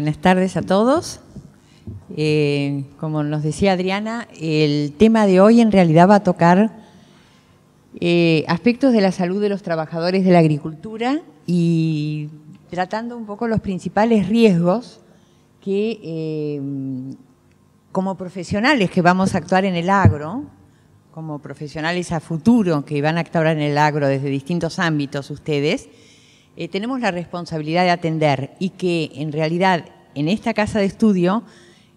Buenas tardes a todos. Eh, como nos decía Adriana, el tema de hoy en realidad va a tocar eh, aspectos de la salud de los trabajadores de la agricultura y tratando un poco los principales riesgos que eh, como profesionales que vamos a actuar en el agro, como profesionales a futuro que van a actuar en el agro desde distintos ámbitos ustedes, eh, tenemos la responsabilidad de atender y que en realidad en esta casa de estudio,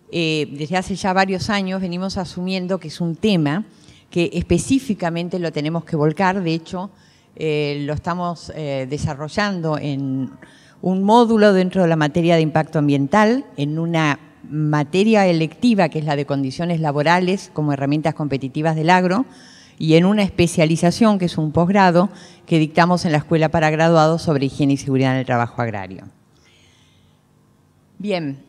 eh, desde hace ya varios años, venimos asumiendo que es un tema que específicamente lo tenemos que volcar, de hecho, eh, lo estamos desarrollando en un módulo dentro de la materia de impacto ambiental, en una materia electiva que es la de condiciones laborales como herramientas competitivas del agro, y en una especialización, que es un posgrado, que dictamos en la Escuela para Graduados sobre Higiene y Seguridad en el Trabajo Agrario. Bien,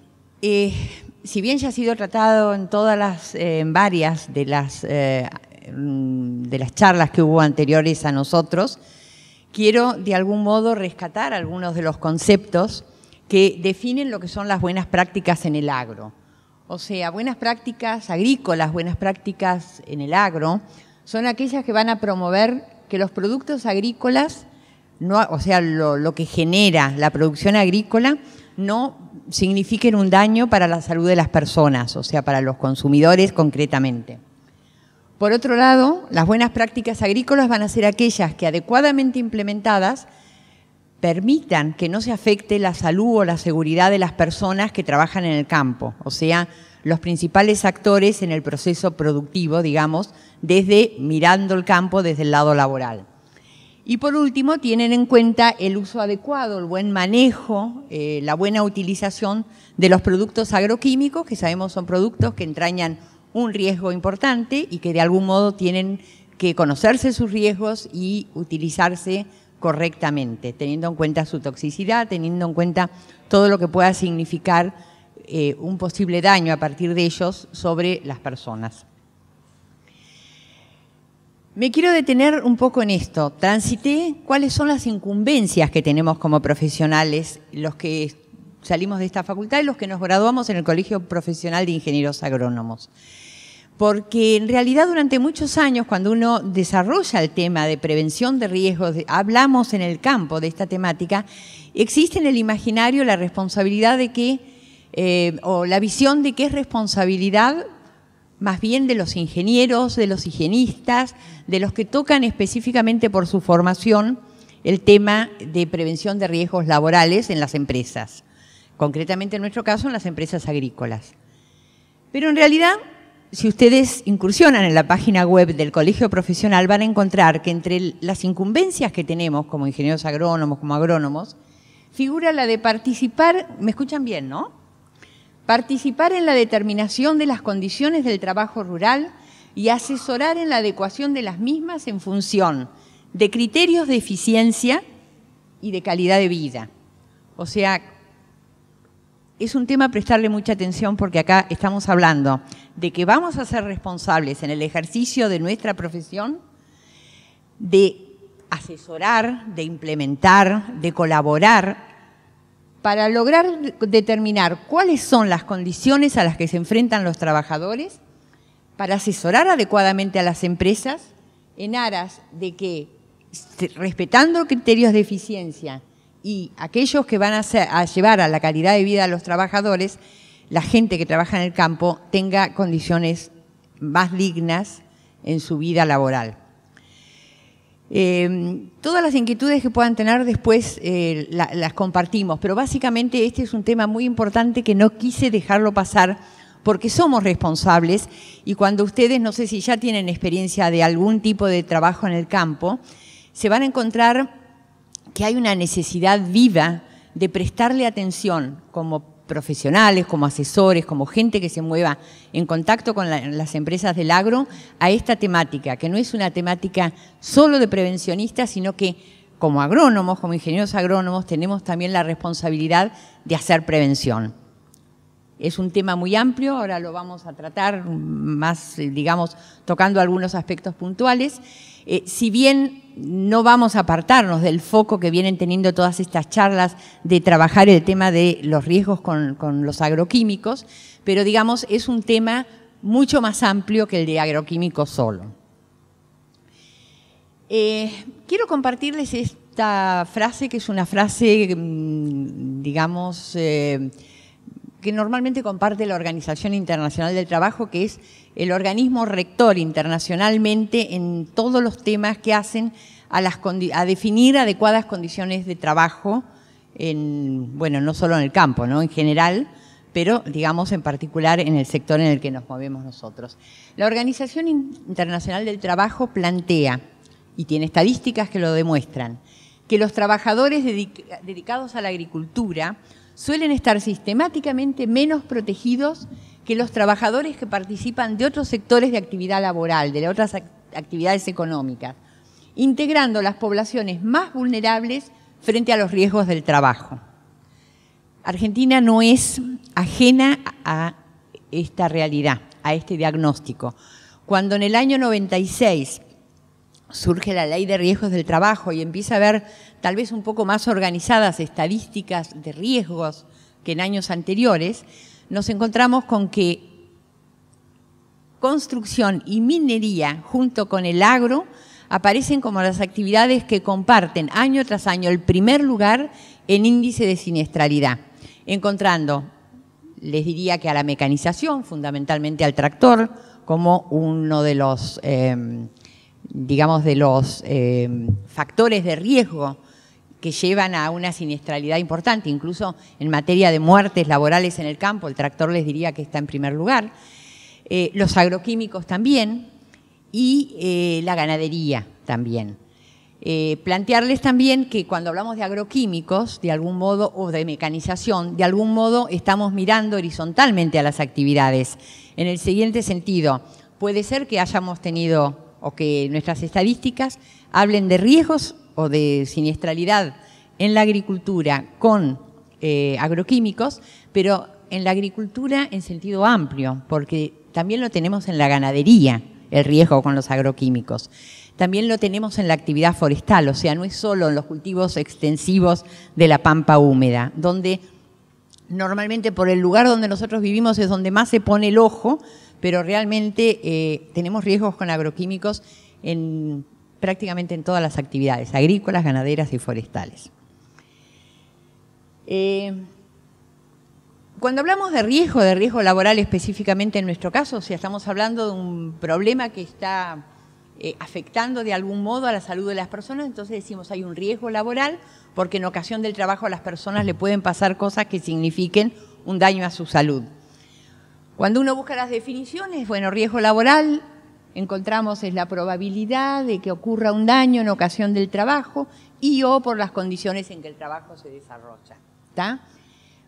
eh, si bien ya ha sido tratado en todas las, eh, en varias de las, eh, mm, de las charlas que hubo anteriores a nosotros, quiero de algún modo rescatar algunos de los conceptos que definen lo que son las buenas prácticas en el agro. O sea, buenas prácticas agrícolas, buenas prácticas en el agro, son aquellas que van a promover que los productos agrícolas, o sea, lo, lo que genera la producción agrícola, no signifiquen un daño para la salud de las personas, o sea, para los consumidores concretamente. Por otro lado, las buenas prácticas agrícolas van a ser aquellas que adecuadamente implementadas permitan que no se afecte la salud o la seguridad de las personas que trabajan en el campo, o sea, los principales actores en el proceso productivo, digamos, desde mirando el campo desde el lado laboral. Y por último, tienen en cuenta el uso adecuado, el buen manejo, eh, la buena utilización de los productos agroquímicos, que sabemos son productos que entrañan un riesgo importante y que de algún modo tienen que conocerse sus riesgos y utilizarse correctamente, teniendo en cuenta su toxicidad, teniendo en cuenta todo lo que pueda significar eh, un posible daño a partir de ellos sobre las personas. Me quiero detener un poco en esto. Transité cuáles son las incumbencias que tenemos como profesionales, los que salimos de esta facultad y los que nos graduamos en el Colegio Profesional de Ingenieros Agrónomos. Porque en realidad durante muchos años, cuando uno desarrolla el tema de prevención de riesgos, hablamos en el campo de esta temática, existe en el imaginario la responsabilidad de que eh, o la visión de que es responsabilidad más bien de los ingenieros, de los higienistas, de los que tocan específicamente por su formación el tema de prevención de riesgos laborales en las empresas, concretamente en nuestro caso en las empresas agrícolas. Pero en realidad, si ustedes incursionan en la página web del Colegio Profesional, van a encontrar que entre las incumbencias que tenemos como ingenieros agrónomos, como agrónomos, figura la de participar, me escuchan bien, ¿no? participar en la determinación de las condiciones del trabajo rural y asesorar en la adecuación de las mismas en función de criterios de eficiencia y de calidad de vida. O sea, es un tema prestarle mucha atención porque acá estamos hablando de que vamos a ser responsables en el ejercicio de nuestra profesión, de asesorar, de implementar, de colaborar para lograr determinar cuáles son las condiciones a las que se enfrentan los trabajadores, para asesorar adecuadamente a las empresas en aras de que, respetando criterios de eficiencia y aquellos que van a, llevar a la calidad de vida a los trabajadores, la gente que trabaja en el campo tenga condiciones más dignas en su vida laboral. Eh, todas las inquietudes que puedan tener después eh, las compartimos, pero básicamente este es un tema muy importante que no quise dejarlo pasar porque somos responsables y cuando ustedes, no sé si ya tienen experiencia de algún tipo de trabajo en el campo, se van a encontrar que hay una necesidad viva de prestarle atención como profesionales, como asesores, como gente que se mueva en contacto con las empresas del agro a esta temática, que no es una temática solo de prevencionistas, sino que como agrónomos, como ingenieros agrónomos, tenemos también la responsabilidad de hacer prevención. Es un tema muy amplio, ahora lo vamos a tratar más, eh, digamos, tocando algunos aspectos puntuales. Eh, si bien no vamos a apartarnos del foco que vienen teniendo todas estas charlas de trabajar el tema de los riesgos con, los agroquímicos, pero digamos es un tema mucho más amplio que el de agroquímicos solo. Eh, quiero compartirles esta frase que es una frase, mm, digamos, eh, que normalmente comparte la Organización Internacional del Trabajo, que es el organismo rector internacionalmente en todos los temas que hacen a, definir adecuadas condiciones de trabajo, en, bueno, no solo en el campo, ¿no? en general, pero digamos en particular en el sector en el que nos movemos nosotros. La Organización Internacional del Trabajo plantea, y tiene estadísticas que lo demuestran, que los trabajadores dedicados a la agricultura suelen estar sistemáticamente menos protegidos que los trabajadores que participan de otros sectores de actividad laboral, de otras actividades económicas, integrando las poblaciones más vulnerables frente a los riesgos del trabajo. Argentina no es ajena a esta realidad, a este diagnóstico. Cuando en el año 96 surge la ley de riesgos del trabajo y empieza a haber tal vez un poco más organizadas estadísticas de riesgos que en años anteriores, nos encontramos con que construcción y minería junto con el agro aparecen como las actividades que comparten año tras año el primer lugar en índice de siniestralidad, encontrando, les diría que a la mecanización, fundamentalmente al tractor, como uno de los, eh, digamos, de los eh, factores de riesgo que llevan a una siniestralidad importante, incluso en materia de muertes laborales en el campo, el tractor les diría que está en primer lugar, eh, los agroquímicos también y eh, la ganadería también. Eh, plantearles también que cuando hablamos de agroquímicos, de algún modo, o de mecanización, de algún modo estamos mirando horizontalmente a las actividades. En el siguiente sentido, puede ser que hayamos tenido o que nuestras estadísticas hablen de riesgos o de siniestralidad en la agricultura con eh, agroquímicos, pero en la agricultura en sentido amplio, porque también lo tenemos en la ganadería, el riesgo con los agroquímicos. También lo tenemos en la actividad forestal, o sea, no es solo en los cultivos extensivos de la pampa húmeda, donde normalmente por el lugar donde nosotros vivimos es donde más se pone el ojo, pero realmente eh, tenemos riesgos con agroquímicos en prácticamente en todas las actividades, agrícolas, ganaderas y forestales. Eh, cuando hablamos de riesgo, de riesgo laboral específicamente en nuestro caso, si estamos hablando de un problema que está eh, afectando de algún modo a la salud de las personas, entonces decimos hay un riesgo laboral porque en ocasión del trabajo a las personas le pueden pasar cosas que signifiquen un daño a su salud. Cuando uno busca las definiciones, bueno, riesgo laboral encontramos es la probabilidad de que ocurra un daño en ocasión del trabajo y o por las condiciones en que el trabajo se desarrolla.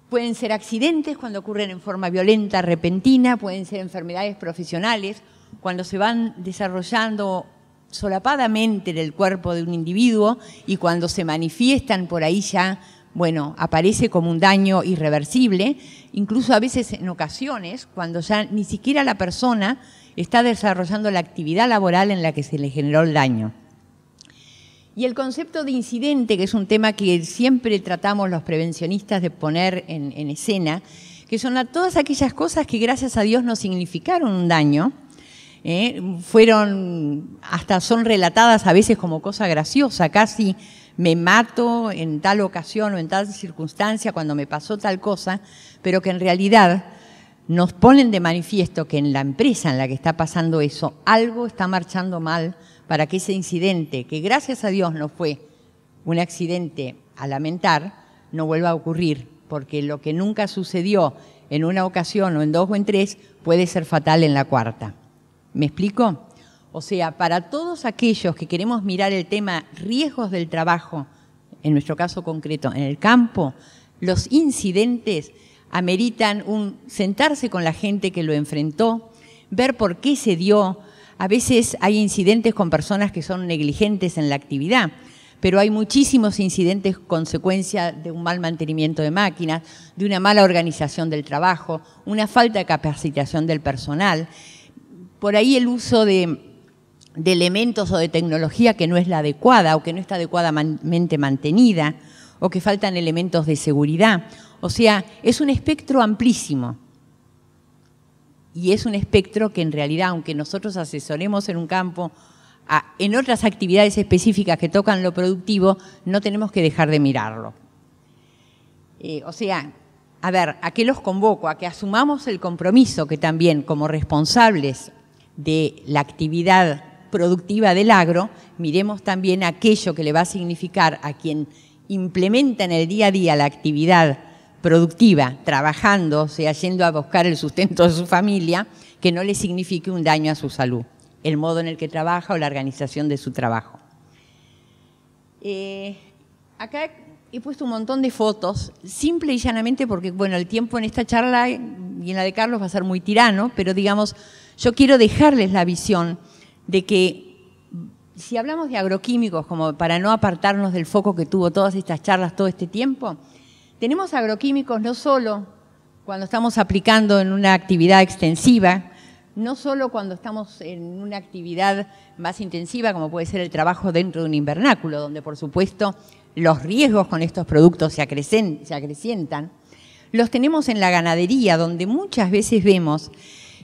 Pueden ser accidentes cuando ocurren en forma violenta, repentina, pueden ser enfermedades profesionales cuando se van desarrollando solapadamente en el cuerpo de un individuo y cuando se manifiestan por ahí ya, bueno, aparece como un daño irreversible, incluso a veces en ocasiones cuando ya ni siquiera la persona está desarrollando la actividad laboral en la que se le generó el daño. Y el concepto de incidente, que es un tema que siempre tratamos los prevencionistas de poner en, escena, que son todas aquellas cosas que gracias a Dios no significaron un daño, ¿eh? fueron, hasta son relatadas a veces como cosa graciosa, casi me mato en tal ocasión o en tal circunstancia cuando me pasó tal cosa, pero que en realidad nos ponen de manifiesto que en la empresa en la que está pasando eso, algo está marchando mal para que ese incidente, que gracias a Dios no fue un accidente a lamentar, no vuelva a ocurrir, porque lo que nunca sucedió en una ocasión o en dos o en tres puede ser fatal en la cuarta. ¿Me explico? O sea, para todos aquellos que queremos mirar el tema riesgos del trabajo, en nuestro caso concreto, en el campo, los incidentes ameritan un sentarse con la gente que lo enfrentó, ver por qué se dio. A veces hay incidentes con personas que son negligentes en la actividad, pero hay muchísimos incidentes consecuencia de un mal mantenimiento de máquinas, de una mala organización del trabajo, una falta de capacitación del personal. Por ahí el uso de, de elementos o de tecnología que no es la adecuada o que no está adecuadamente mantenida o que faltan elementos de seguridad o sea, es un espectro amplísimo. Y es un espectro que en realidad, aunque nosotros asesoremos en un campo, en otras actividades específicas que tocan lo productivo, no tenemos que dejar de mirarlo. Eh, o sea, a ver, ¿a qué los convoco? A que asumamos el compromiso que también como responsables de la actividad productiva del agro, miremos también aquello que le va a significar a quien implementa en el día a día la actividad productiva, trabajando, o sea, yendo a buscar el sustento de su familia, que no le signifique un daño a su salud, el modo en el que trabaja o la organización de su trabajo. Eh, acá he puesto un montón de fotos, simple y llanamente porque, bueno, el tiempo en esta charla y en la de Carlos va a ser muy tirano, pero digamos, yo quiero dejarles la visión de que si hablamos de agroquímicos, como para no apartarnos del foco que tuvo todas estas charlas todo este tiempo, tenemos agroquímicos no solo cuando estamos aplicando en una actividad extensiva, no solo cuando estamos en una actividad más intensiva, como puede ser el trabajo dentro de un invernáculo, donde por supuesto los riesgos con estos productos se, acrecen, se acrecientan, los tenemos en la ganadería, donde muchas veces vemos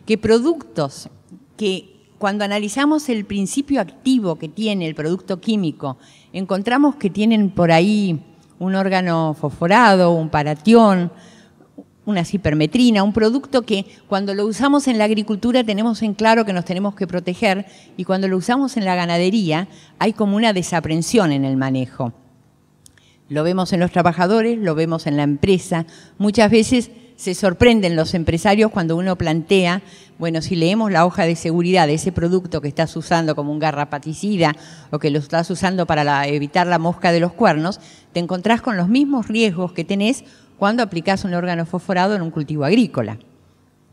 que productos que cuando analizamos el principio activo que tiene el producto químico, encontramos que tienen por ahí un órgano fosforado, un paratión, una cipermetrina, un producto que cuando lo usamos en la agricultura tenemos en claro que nos tenemos que proteger y cuando lo usamos en la ganadería hay como una desaprensión en el manejo. Lo vemos en los trabajadores, lo vemos en la empresa. Muchas veces se sorprenden los empresarios cuando uno plantea, bueno, si leemos la hoja de seguridad de ese producto que estás usando como un garrapaticida o que lo estás usando para evitar la mosca de los cuernos, te encontrás con los mismos riesgos que tenés cuando aplicás un órgano fosforado en un cultivo agrícola.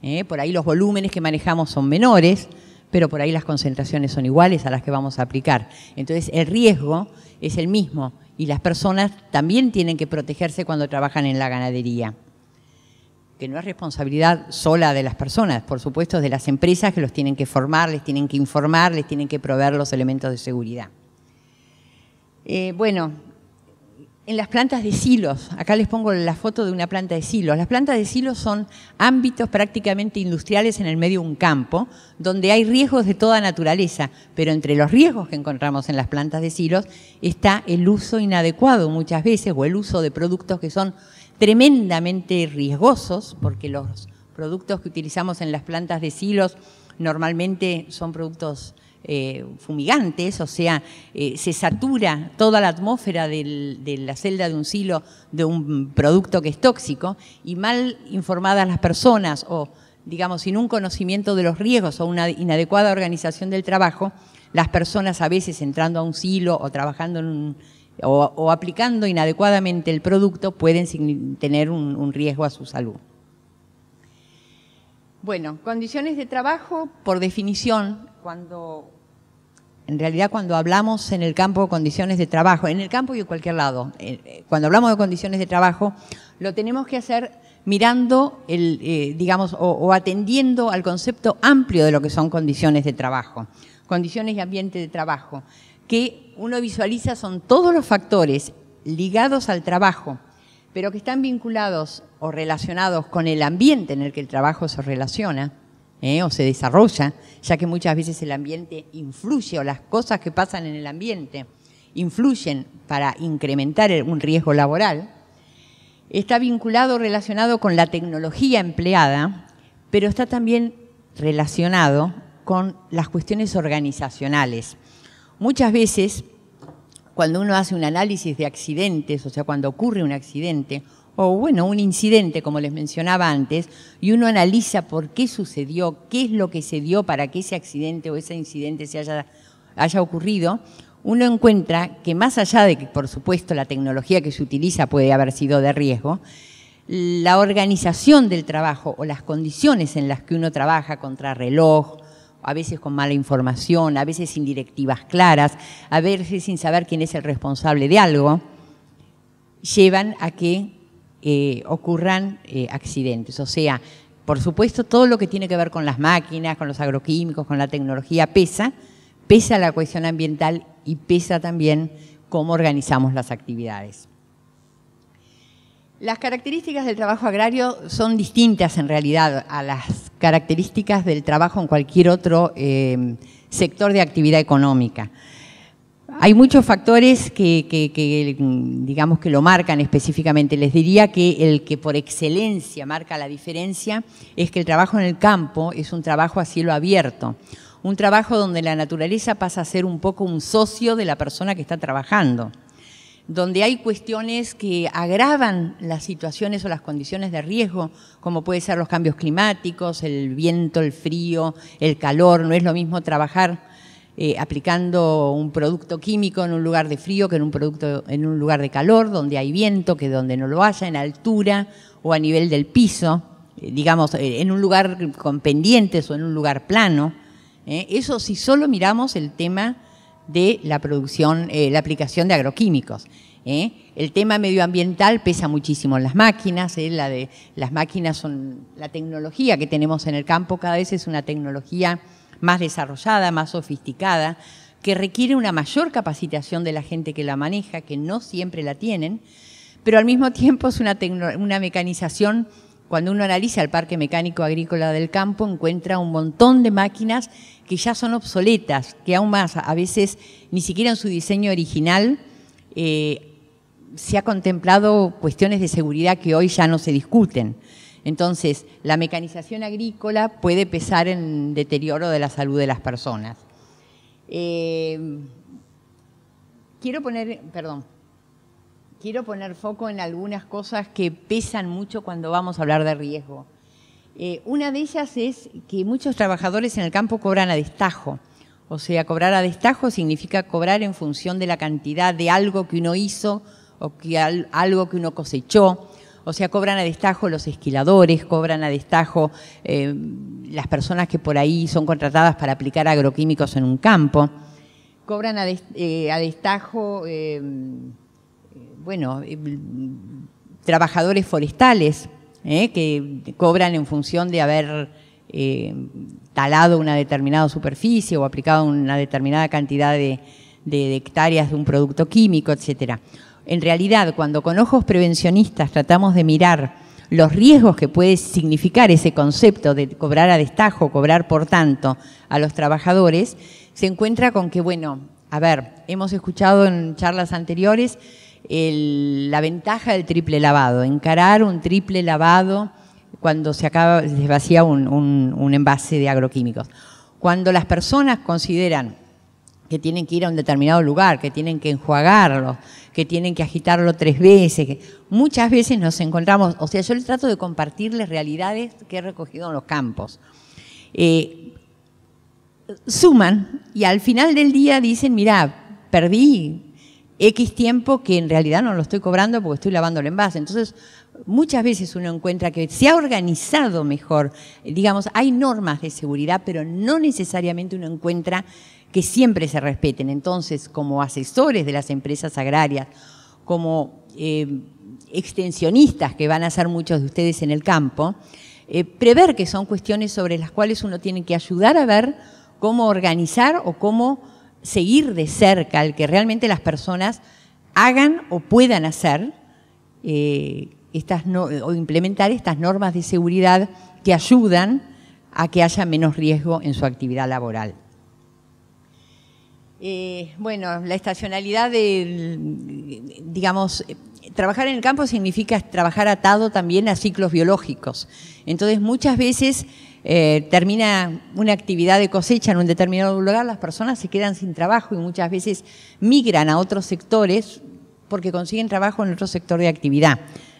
Eh, por ahí los volúmenes que manejamos son menores, pero por ahí las concentraciones son iguales a las que vamos a aplicar. Entonces el riesgo es el mismo y las personas también tienen que protegerse cuando trabajan en la ganadería que no es responsabilidad sola de las personas, por supuesto de las empresas que los tienen que formar, les tienen que informar, les tienen que proveer los elementos de seguridad. Eh, bueno, en las plantas de silos, acá les pongo la foto de una planta de silos. Las plantas de silos son ámbitos prácticamente industriales en el medio de un campo, donde hay riesgos de toda naturaleza, pero entre los riesgos que encontramos en las plantas de silos está el uso inadecuado muchas veces o el uso de productos que son tremendamente riesgosos, porque los productos que utilizamos en las plantas de silos normalmente son productos eh, fumigantes, o sea, eh, se satura toda la atmósfera de la celda de un silo de un producto que es tóxico y mal informadas las personas o, digamos, sin un conocimiento de los riesgos o una inadecuada organización del trabajo, las personas a veces entrando a un silo o trabajando en un o, aplicando inadecuadamente el producto pueden tener un, riesgo a su salud. Bueno, condiciones de trabajo, por definición, cuando en realidad cuando hablamos en el campo de condiciones de trabajo, en el campo y en cualquier lado, eh, eh, cuando hablamos de condiciones de trabajo, lo tenemos que hacer mirando, el, eh, digamos, o, o, atendiendo al concepto amplio de lo que son condiciones de trabajo, condiciones y ambiente de trabajo que uno visualiza son todos los factores ligados al trabajo, pero que están vinculados o relacionados con el ambiente en el que el trabajo se relaciona ¿eh? o se desarrolla, ya que muchas veces el ambiente influye o las cosas que pasan en el ambiente influyen para incrementar un riesgo laboral, está vinculado o relacionado con la tecnología empleada, pero está también relacionado con las cuestiones organizacionales. Muchas veces, cuando uno hace un análisis de accidentes, o sea, cuando ocurre un accidente, o bueno, un incidente, como les mencionaba antes, y uno analiza por qué sucedió, qué es lo que se dio para que ese accidente o ese incidente se haya, ocurrido, uno encuentra que más allá de que, por supuesto, la tecnología que se utiliza puede haber sido de riesgo, la organización del trabajo o las condiciones en las que uno trabaja, contra reloj, a veces con mala información, a veces sin directivas claras, a veces sin saber quién es el responsable de algo, llevan a que eh, ocurran eh, accidentes. O sea, por supuesto, todo lo que tiene que ver con las máquinas, con los agroquímicos, con la tecnología, pesa, pesa la cuestión ambiental y pesa también cómo organizamos las actividades. Las características del trabajo agrario son distintas en realidad a las características del trabajo en cualquier otro em, sector de actividad económica. Hay muchos factores que, digamos que lo marcan específicamente. Les diría que el que por excelencia marca la diferencia es que el trabajo en el campo es un trabajo a cielo abierto, un trabajo donde la naturaleza pasa a ser un poco un socio de la persona que está trabajando donde hay cuestiones que agravan las situaciones o las condiciones de riesgo, como puede ser los cambios climáticos, el viento, el frío, el calor. No es lo mismo trabajar eh, aplicando un producto químico en un lugar de frío que en un producto en un lugar de calor, donde hay viento, que donde no lo haya, en altura o a nivel del piso, eh, digamos, eh, en un lugar con pendientes o en un lugar plano. Eso si solo miramos el tema de la producción, eh, la aplicación de agroquímicos. ¿eh? El tema medioambiental pesa muchísimo en las máquinas, ¿eh? la las máquinas son la tecnología que tenemos en el campo cada vez es una tecnología más desarrollada, más sofisticada, que requiere una mayor capacitación de la gente que la maneja, que no siempre la tienen, pero al mismo tiempo es una, una mecanización cuando uno analiza el Parque Mecánico Agrícola del Campo, encuentra un montón de máquinas que ya son obsoletas, que aún más, a veces ni siquiera en su diseño original eh, se ha contemplado cuestiones de seguridad que hoy ya no se discuten. Entonces, la mecanización agrícola puede pesar en deterioro de la salud de las personas. Eh, quiero poner, perdón, quiero poner foco en algunas cosas que pesan mucho cuando vamos a hablar de riesgo. Eh, una de ellas es que muchos trabajadores en el campo cobran a destajo. O sea, cobrar a destajo significa cobrar en función de la cantidad de algo que uno hizo o que algo que uno cosechó. O sea, cobran a destajo los esquiladores, cobran a destajo eh, las personas que por ahí son contratadas para aplicar agroquímicos en un campo, cobran a, eh, destajo bueno, eh, trabajadores forestales eh, que cobran en función de haber eh, talado una determinada superficie o aplicado una determinada cantidad de, de hectáreas de un producto químico, etcétera. En realidad, cuando con ojos prevencionistas tratamos de mirar los riesgos que puede significar ese concepto de cobrar a destajo, cobrar por tanto a los trabajadores, se encuentra con que, bueno, a ver, hemos escuchado en charlas anteriores la ventaja del triple lavado, encarar un triple lavado cuando se acaba, vacía un, envase de agroquímicos. Cuando las personas consideran que tienen que ir a un determinado lugar, que tienen que enjuagarlo, que tienen que agitarlo tres veces, muchas veces nos encontramos, o sea, yo les trato de compartirles realidades que he recogido en los campos. Eh, suman y al final del día dicen, mirá, perdí X tiempo que en realidad no lo estoy cobrando porque estoy lavando el envase. Entonces, muchas veces uno encuentra que se ha organizado mejor. Digamos, hay normas de seguridad, pero no necesariamente uno encuentra que siempre se respeten. Entonces, como asesores de las empresas agrarias, como eh, extensionistas que van a ser muchos de ustedes en el campo, eh, prever que son cuestiones sobre las cuales uno tiene que ayudar a ver cómo organizar o cómo seguir de cerca el que realmente las personas hagan o puedan hacer eh, estas eh, o implementar estas normas de seguridad que ayudan a que haya menos riesgo en su actividad laboral. Eh, bueno, la estacionalidad del, digamos, trabajar en el campo significa trabajar atado también a ciclos biológicos. Entonces, muchas veces eh, termina una actividad de cosecha en un determinado lugar, las personas se quedan sin trabajo y muchas veces migran a otros sectores porque consiguen trabajo en otro sector de actividad.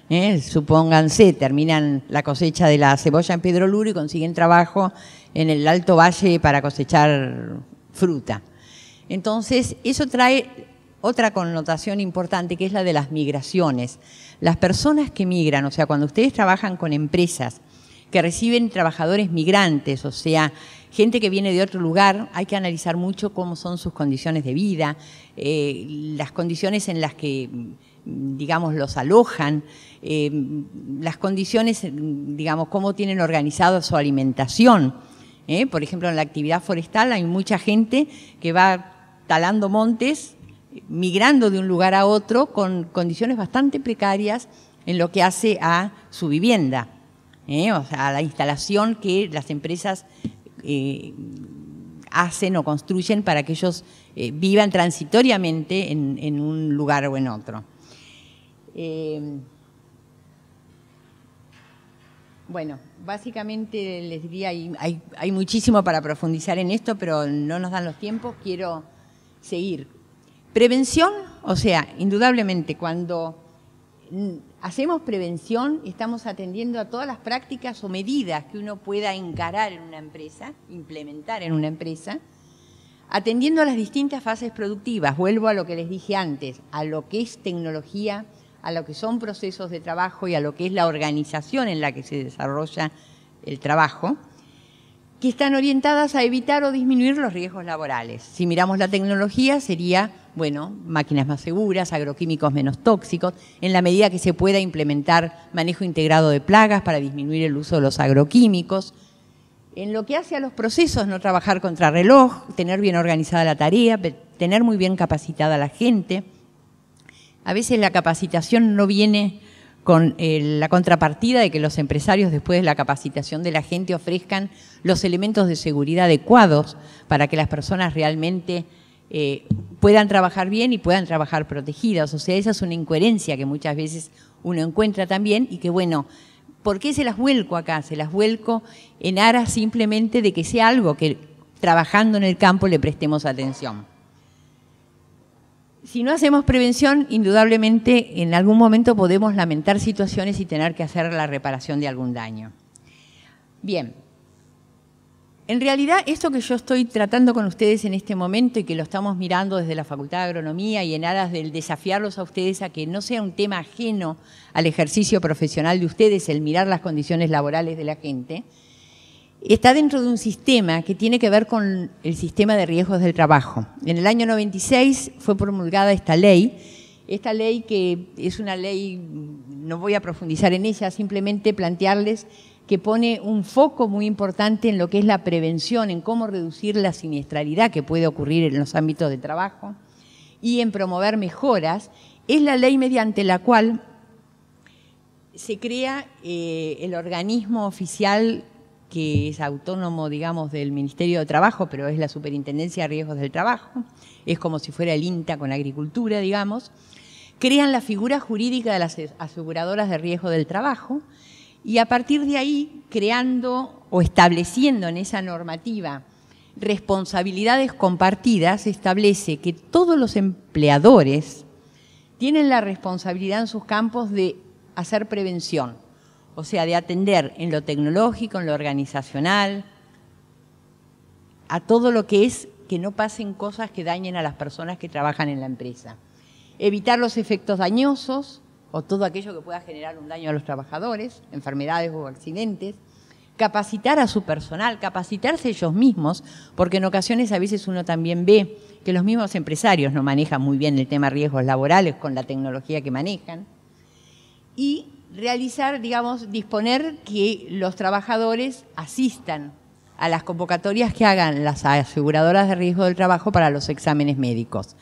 ¿eh? Supónganse, terminan la cosecha de la cebolla en Pedro Luro y consiguen trabajo en el Alto Valle para cosechar fruta. Entonces, eso trae otra connotación importante que es la de las migraciones. Las personas que migran, o sea, cuando ustedes trabajan con empresas que reciben trabajadores migrantes, o sea, gente que viene de otro lugar, hay que analizar mucho cómo son sus condiciones de vida, eh, las condiciones en las que digamos, los alojan, eh, las condiciones, digamos, cómo tienen organizada su alimentación. ¿eh? Por ejemplo, en la actividad forestal hay mucha gente que va talando montes, migrando de un lugar a otro con condiciones bastante precarias en lo que hace a su vivienda a ¿eh? o sea, la instalación que las empresas eh, hacen o construyen para que ellos eh, vivan transitoriamente en, un lugar o en otro. bueno, básicamente les diría, hay, hay muchísimo para profundizar en esto, pero no nos dan los tiempos, quiero seguir. Prevención, o sea, indudablemente cuando mm, hacemos prevención, estamos atendiendo a todas las prácticas o medidas que uno pueda encarar en una empresa, implementar en una empresa, atendiendo a las distintas fases productivas. Vuelvo a lo que les dije antes, a lo que es tecnología, a lo que son procesos de trabajo y a lo que es la organización en la que se desarrolla el trabajo que están orientadas a evitar o disminuir los riesgos laborales. Si miramos la tecnología, sería, bueno, máquinas más seguras, agroquímicos menos tóxicos, en la medida que se pueda implementar manejo integrado de plagas para disminuir el uso de los agroquímicos. En lo que hace a los procesos, no trabajar contra reloj, tener bien organizada la tarea, tener muy bien capacitada a la gente. A veces la capacitación no viene con eh, la contrapartida de que los empresarios después de la capacitación de la gente ofrezcan los elementos de seguridad adecuados para que las personas realmente eh, puedan trabajar bien y puedan trabajar protegidas. O sea, esa es una incoherencia que muchas veces uno encuentra también y que bueno, ¿por qué se las vuelco acá? Se las vuelco en aras simplemente de que sea algo que trabajando en el campo le prestemos atención si no hacemos prevención, indudablemente en algún momento podemos lamentar situaciones y tener que hacer la reparación de algún daño. Bien, en realidad esto que yo estoy tratando con ustedes en este momento y que lo estamos mirando desde la Facultad de Agronomía y en aras del desafiarlos a ustedes a que no sea un tema ajeno al ejercicio profesional de ustedes el mirar las condiciones laborales de la gente, está dentro de un sistema que tiene que ver con el sistema de riesgos del trabajo. En el año 96 fue promulgada esta ley, esta ley que es una ley, no voy a profundizar en ella, simplemente plantearles que pone un foco muy importante en lo que es la prevención, en cómo reducir la siniestralidad que puede ocurrir en los ámbitos de trabajo y en promover mejoras, es la ley mediante la cual se crea eh, el organismo oficial que es autónomo, digamos, del Ministerio de Trabajo, pero es la Superintendencia de Riesgos del Trabajo, es como si fuera el INTA con agricultura, digamos, crean la figura jurídica de las aseguradoras de riesgo del trabajo y a partir de ahí, creando o estableciendo en esa normativa responsabilidades compartidas, establece que todos los empleadores tienen la responsabilidad en sus campos de hacer prevención o sea, de atender en lo tecnológico, en lo organizacional, a todo lo que es que no pasen cosas que dañen a las personas que trabajan en la empresa. Evitar los efectos dañosos o todo aquello que pueda generar un daño a los trabajadores, enfermedades o accidentes. Capacitar a su personal, capacitarse ellos mismos, porque en ocasiones a veces uno también ve que los mismos empresarios no manejan muy bien el tema riesgos laborales con la tecnología que manejan. Y realizar, digamos, disponer que los trabajadores asistan a las convocatorias que hagan las aseguradoras de riesgo del trabajo para los exámenes médicos.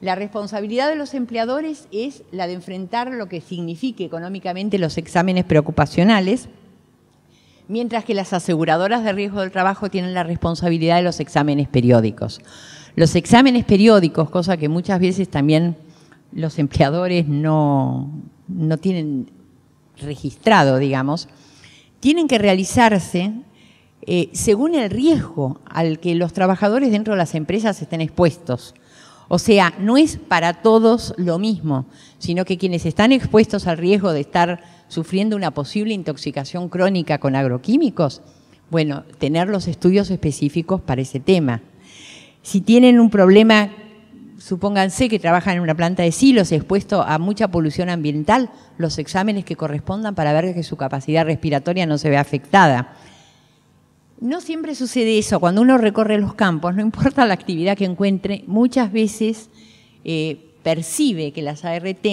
La responsabilidad de los empleadores es la de enfrentar lo que signifique económicamente los exámenes preocupacionales, mientras que las aseguradoras de riesgo del trabajo tienen la responsabilidad de los exámenes periódicos. Los exámenes periódicos, cosa que muchas veces también los empleadores no, no tienen registrado, digamos, tienen que realizarse eh, según el riesgo al que los trabajadores dentro de las empresas estén expuestos. O sea, no es para todos lo mismo, sino que quienes están expuestos al riesgo de estar sufriendo una posible intoxicación crónica con agroquímicos, bueno, tener los estudios específicos para ese tema. Si tienen un problema supónganse que trabajan en una planta de silos expuesto a mucha polución ambiental, los exámenes que correspondan para ver que su capacidad respiratoria no se ve afectada. No siempre sucede eso. Cuando uno recorre los campos, no importa la actividad que encuentre, muchas veces eh, percibe que las ART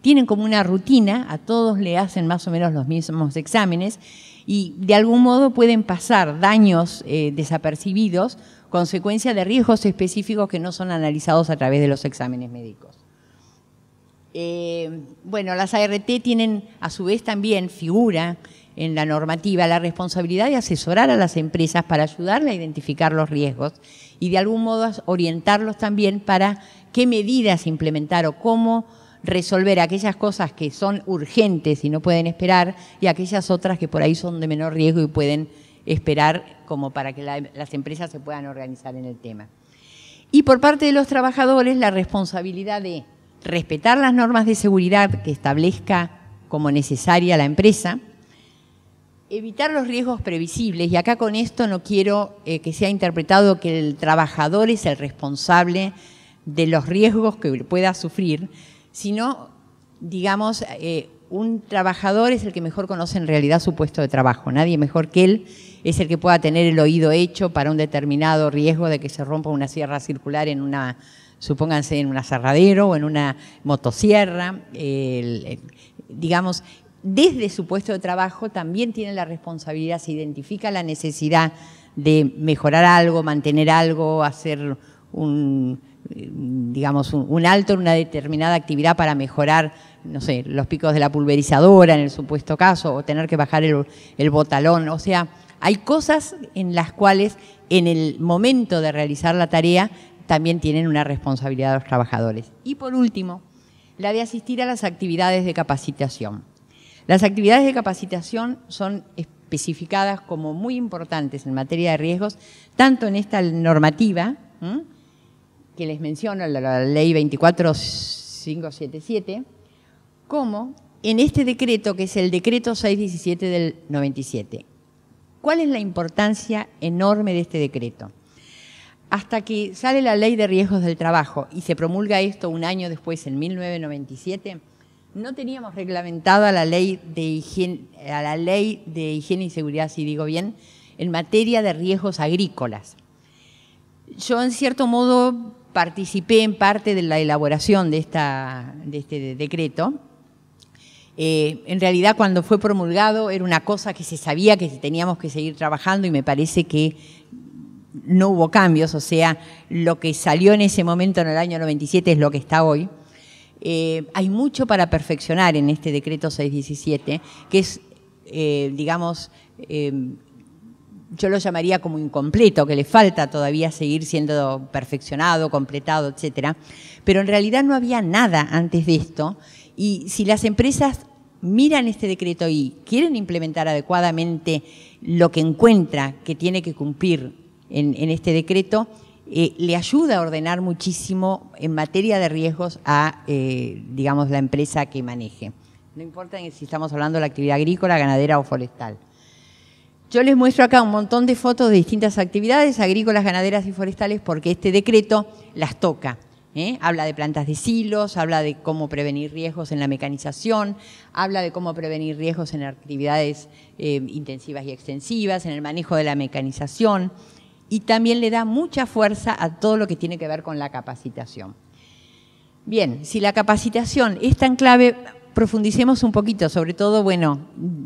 tienen como una rutina, a todos le hacen más o menos los mismos exámenes y de algún modo pueden pasar daños eh, desapercibidos consecuencia de riesgos específicos que no son analizados a través de los exámenes médicos. Eh, bueno, las ART tienen a su vez también figura en la normativa la responsabilidad de asesorar a las empresas para ayudarle a identificar los riesgos y de algún modo orientarlos también para qué medidas implementar o cómo resolver aquellas cosas que son urgentes y no pueden esperar y aquellas otras que por ahí son de menor riesgo y pueden esperar como para que las empresas se puedan organizar en el tema. Y por parte de los trabajadores, la responsabilidad de respetar las normas de seguridad que establezca como necesaria la empresa, evitar los riesgos previsibles, y acá con esto no quiero eh, que sea interpretado que el trabajador es el responsable de los riesgos que pueda sufrir, sino, digamos, eh, un trabajador es el que mejor conoce en realidad su puesto de trabajo, nadie mejor que él, es el que pueda tener el oído hecho para un determinado riesgo de que se rompa una sierra circular en una, supónganse, en un aserradero o en una motosierra. digamos, desde su puesto de trabajo también tiene la responsabilidad, se identifica la necesidad de mejorar algo, mantener algo, hacer un digamos, alto en una determinada actividad para mejorar, no sé, los picos de la pulverizadora en el supuesto caso, o tener que bajar el, el botalón. O sea, hay cosas en las cuales en el momento de realizar la tarea también tienen una responsabilidad los trabajadores. Y por último, la de asistir a las actividades de capacitación. Las actividades de capacitación son especificadas como muy importantes en materia de riesgos, tanto en esta normativa que les menciono, la ley 24577, como en este decreto que es el decreto 617 del 97. ¿Cuál es la importancia enorme de este decreto? Hasta que sale la ley de riesgos del trabajo y se promulga esto un año después, en 1997, no teníamos reglamentado la a la ley de higiene y seguridad, si digo bien, en materia de riesgos agrícolas. Yo, en cierto modo, participé en parte de la elaboración de este decreto eh, en realidad, cuando fue promulgado, era una cosa que se sabía que teníamos que seguir trabajando y me parece que no hubo cambios, o sea, lo que salió en ese momento en el año 97 es lo que está hoy. Eh, hay mucho para perfeccionar en este decreto 617, que es, eh, digamos, em, yo lo llamaría como incompleto, que le falta todavía seguir siendo perfeccionado, completado, etcétera. Pero en realidad no había nada antes de esto y si las empresas miran este decreto y quieren implementar adecuadamente lo que encuentra que tiene que cumplir en, este decreto, eh, le ayuda a ordenar muchísimo en materia de riesgos a, eh, digamos, la empresa que maneje. No importa si estamos hablando de la actividad agrícola, ganadera o forestal. Yo les muestro acá un montón de fotos de distintas actividades agrícolas, ganaderas y forestales porque este decreto las toca. ¿eh? Habla de plantas de silos, habla de cómo prevenir riesgos en la mecanización, habla de cómo prevenir riesgos en actividades eh, intensivas y extensivas, en el manejo de la mecanización y también le da mucha fuerza a todo lo que tiene que ver con la capacitación. Bien, si la capacitación es tan clave, profundicemos un poquito, sobre todo, bueno,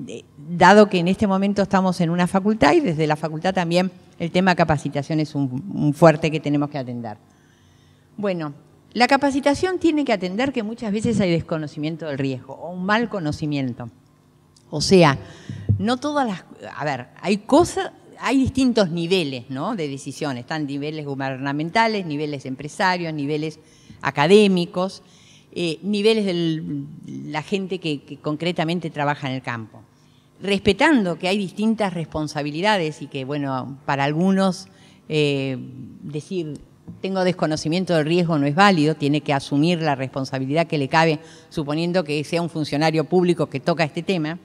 eh, dado que en este momento estamos en una facultad y desde la facultad también el tema capacitación es un fuerte que tenemos que atender. Bueno, la capacitación tiene que atender que muchas veces hay desconocimiento del riesgo o un mal conocimiento. O sea, no todas las... A ver, hay cosas, hay distintos niveles ¿no? de decisión. Están niveles gubernamentales, niveles empresarios, niveles académicos, eh, niveles de la gente que, concretamente trabaja en el campo. Respetando que hay distintas responsabilidades y que, bueno, para algunos eh, decir tengo desconocimiento del riesgo no es válido, tiene que asumir la responsabilidad que le cabe, suponiendo que sea un funcionario público que toca este tema,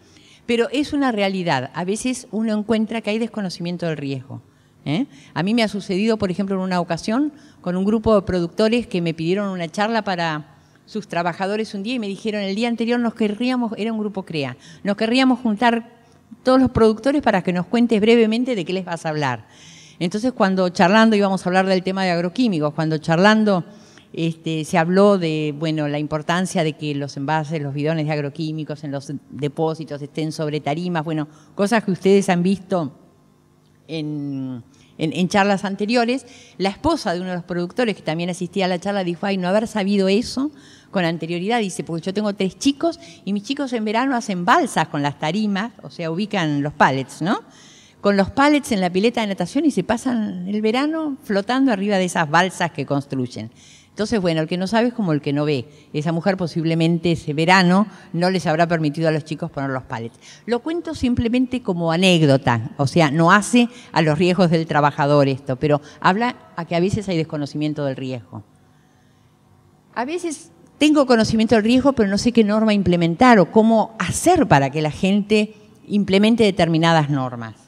pero es una realidad. A veces uno encuentra que hay desconocimiento del riesgo. ¿eh? A mí me ha sucedido, por ejemplo, en una ocasión con un grupo de productores que me pidieron una charla para sus trabajadores un día y me dijeron el día anterior nos querríamos, era un grupo CREA, nos querríamos juntar todos los productores para que nos cuentes brevemente de qué les vas a hablar. Entonces, cuando charlando, íbamos a hablar del tema de agroquímicos, cuando charlando este, se habló de bueno, la importancia de que los envases, los bidones de agroquímicos en los depósitos estén sobre tarimas, bueno, cosas que ustedes han visto en, en, charlas anteriores, la esposa de uno de los productores que también asistía a la charla dijo, ay, no haber sabido eso con anterioridad, dice, porque yo tengo tres chicos y mis chicos en verano hacen balsas con las tarimas, o sea, ubican los pallets, ¿no? con los pallets en la pileta de natación y se pasan el verano flotando arriba de esas balsas que construyen. Entonces, bueno, el que no sabe es como el que no ve. Esa mujer posiblemente ese verano no les habrá permitido a los chicos poner los palets. Lo cuento simplemente como anécdota, o sea, no hace a los riesgos del trabajador esto, pero habla a que a veces hay desconocimiento del riesgo. A veces tengo conocimiento del riesgo, pero no sé qué norma implementar o cómo hacer para que la gente implemente determinadas normas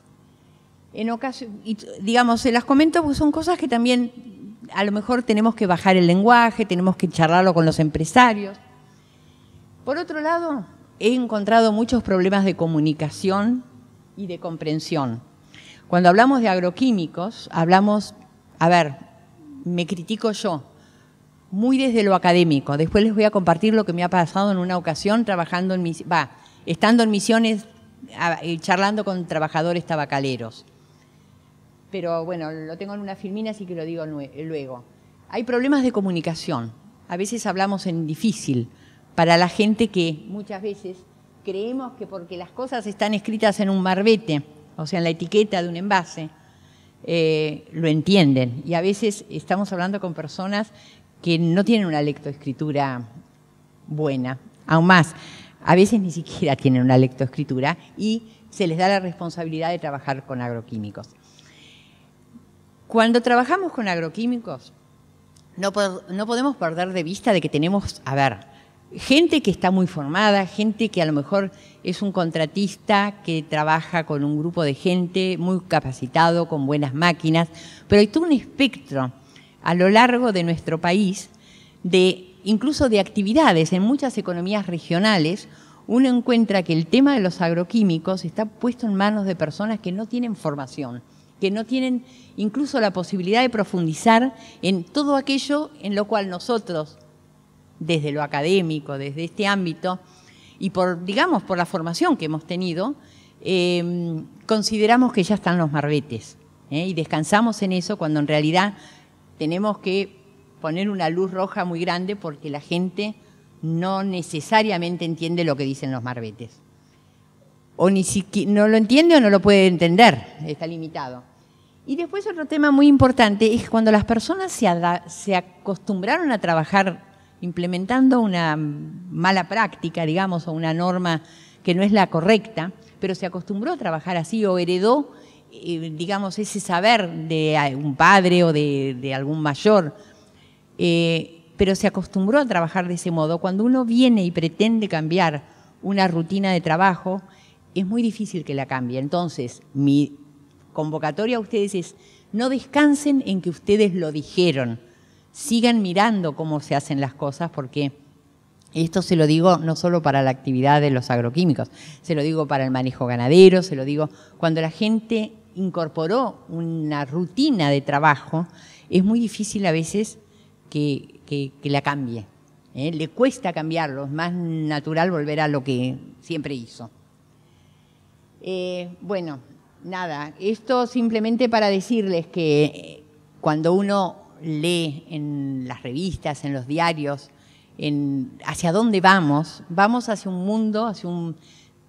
en ocasión, y, digamos, se las comento porque son cosas que también a lo mejor tenemos que bajar el lenguaje, tenemos que charlarlo con los empresarios. Por otro lado, he encontrado muchos problemas de comunicación y de comprensión. Cuando hablamos de agroquímicos, hablamos, a ver, me critico yo, muy desde lo académico. Después les voy a compartir lo que me ha pasado en una ocasión trabajando en mis, va, estando en misiones, eh, charlando con trabajadores tabacaleros pero bueno, lo tengo en una filmina, así que lo digo luego. Hay problemas de comunicación. A veces hablamos en difícil para la gente que muchas veces creemos que porque las cosas están escritas en un marbete, o sea, en la etiqueta de un envase, eh, lo entienden. Y a veces estamos hablando con personas que no tienen una lectoescritura buena. Aún más, a veces ni siquiera tienen una lectoescritura y se les da la responsabilidad de trabajar con agroquímicos. Cuando trabajamos con agroquímicos, no, podemos perder de vista de que tenemos, a ver, gente que está muy formada, gente que a lo mejor es un contratista que trabaja con un grupo de gente muy capacitado, con buenas máquinas, pero hay todo un espectro a lo largo de nuestro país de incluso de actividades en muchas economías regionales, uno encuentra que el tema de los agroquímicos está puesto en manos de personas que no tienen formación que no tienen incluso la posibilidad de profundizar en todo aquello en lo cual nosotros, desde lo académico, desde este ámbito, y por, digamos, por la formación que hemos tenido, em, consideramos que ya están los marbetes. ¿eh? Y descansamos en eso cuando en realidad tenemos que poner una luz roja muy grande porque la gente no necesariamente entiende lo que dicen los marbetes o ni siquiera no lo entiende o no lo puede entender, está limitado. Y después otro tema muy importante es cuando las personas se, acostumbraron a trabajar implementando una mala práctica, digamos, o una norma que no es la correcta, pero se acostumbró a trabajar así o heredó, eh, digamos, ese saber de un padre o de, algún mayor. Eh, pero se acostumbró a trabajar de ese modo. Cuando uno viene y pretende cambiar una rutina de trabajo, es muy difícil que la cambie. Entonces, mi convocatoria a ustedes es, no descansen en que ustedes lo dijeron, sigan mirando cómo se hacen las cosas porque... Esto se lo digo no solo para la actividad de los agroquímicos, se lo digo para el manejo ganadero, se lo digo cuando la gente incorporó una rutina de trabajo, es muy difícil a veces que, la cambie. ¿eh? Le cuesta cambiarlo, es más natural volver a lo que siempre hizo. Eh, bueno, nada, esto simplemente para decirles que eh, cuando uno lee en las revistas, en los diarios, en hacia dónde vamos, vamos hacia un mundo, hacia un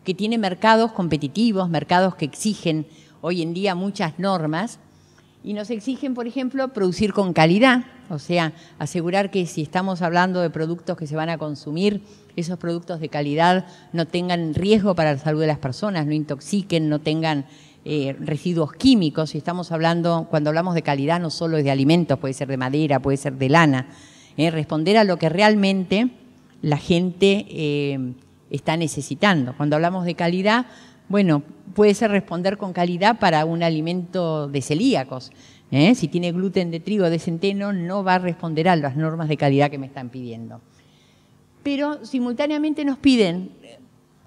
que tiene mercados competitivos, mercados que exigen hoy en día muchas normas y nos exigen, por ejemplo, producir con calidad, o sea, asegurar que si estamos hablando de productos que se van a consumir, esos productos de calidad no tengan riesgo para la salud de las personas, no intoxiquen, no tengan eh, residuos químicos. Si estamos hablando, cuando hablamos de calidad, no solo es de alimentos, puede ser de madera, puede ser de lana. Eh, responder a lo que realmente la gente eh, está necesitando. Cuando hablamos de calidad, bueno, puede ser responder con calidad para un alimento de celíacos. ¿eh? Si tiene gluten de trigo de centeno, no va a responder a las normas de calidad que me están pidiendo. Pero simultáneamente nos piden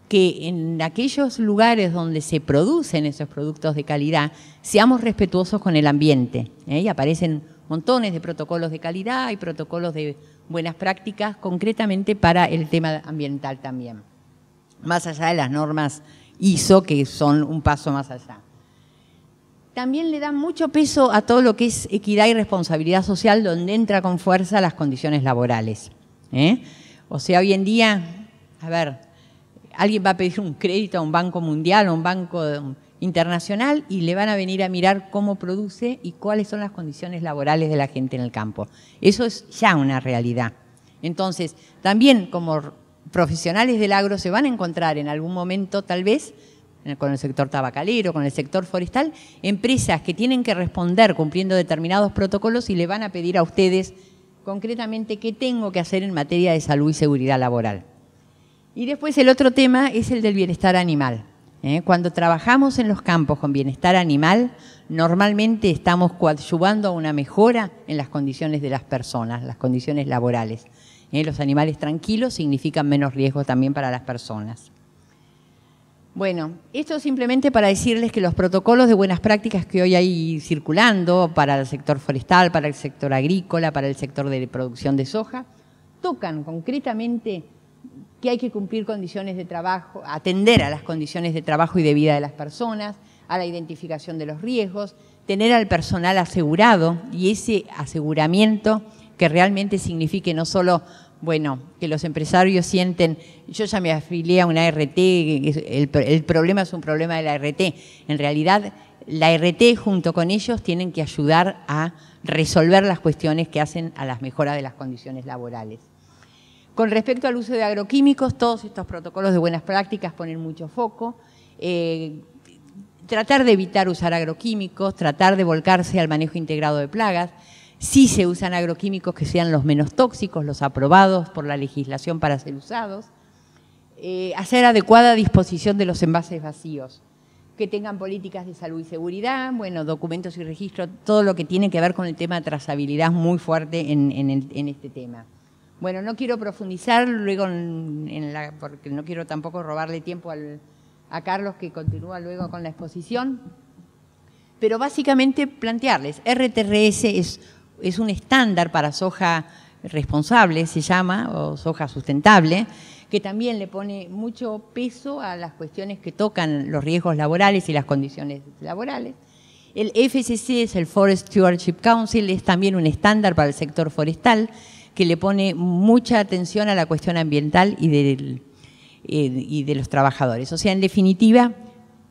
que en aquellos lugares donde se producen esos productos de calidad, seamos respetuosos con el ambiente. ¿eh? Y aparecen montones de protocolos de calidad y protocolos de buenas prácticas, concretamente para el tema ambiental también. Más allá de las normas hizo, que son un paso más allá. También le da mucho peso a todo lo que es equidad y responsabilidad social, donde entra con fuerza las condiciones laborales. ¿eh? O sea, hoy en día, a ver, alguien va a pedir un crédito a un banco mundial, a un banco internacional, y le van a venir a mirar cómo produce y cuáles son las condiciones laborales de la gente en el campo. Eso es ya una realidad. Entonces, también como profesionales del agro se van a encontrar en algún momento, tal vez, con el sector tabacalero, con el sector forestal, empresas que tienen que responder cumpliendo determinados protocolos y le van a pedir a ustedes concretamente qué tengo que hacer en materia de salud y seguridad laboral. Y después el otro tema es el del bienestar animal. ¿eh? Cuando trabajamos en los campos con bienestar animal, normalmente estamos coadyuvando a una mejora en las condiciones de las personas, las condiciones laborales. ¿Eh? Los animales tranquilos significan menos riesgo también para las personas. Bueno, esto simplemente para decirles que los protocolos de buenas prácticas que hoy hay circulando para el sector forestal, para el sector agrícola, para el sector de producción de soja, tocan concretamente que hay que cumplir condiciones de trabajo, atender a las condiciones de trabajo y de vida de las personas, a la identificación de los riesgos, tener al personal asegurado y ese aseguramiento que realmente signifique no solo, bueno, que los empresarios sienten, yo ya me afilié a una RT, el, problema es un problema de la RT. En realidad, la RT junto con ellos tienen que ayudar a resolver las cuestiones que hacen a las mejoras de las condiciones laborales. Con respecto al uso de agroquímicos, todos estos protocolos de buenas prácticas ponen mucho foco. Eh, tratar de evitar usar agroquímicos, tratar de volcarse al manejo integrado de plagas si se usan agroquímicos que sean los menos tóxicos, los aprobados por la legislación para ser usados, eh, hacer adecuada disposición de los envases vacíos, que tengan políticas de salud y seguridad, bueno, documentos y registros, todo lo que tiene que ver con el tema de trazabilidad muy fuerte en, este tema. Bueno, no quiero profundizar, luego porque no quiero tampoco robarle tiempo a Carlos que continúa luego con la exposición, pero básicamente plantearles, RTRS es es un estándar para soja responsable, se llama, o soja sustentable, que también le pone mucho peso a las cuestiones que tocan los riesgos laborales y las condiciones laborales. El FCC es el Forest Stewardship Council, es también un estándar para el sector forestal que le pone mucha atención a la cuestión ambiental y, eh, y de los trabajadores. O sea, en definitiva,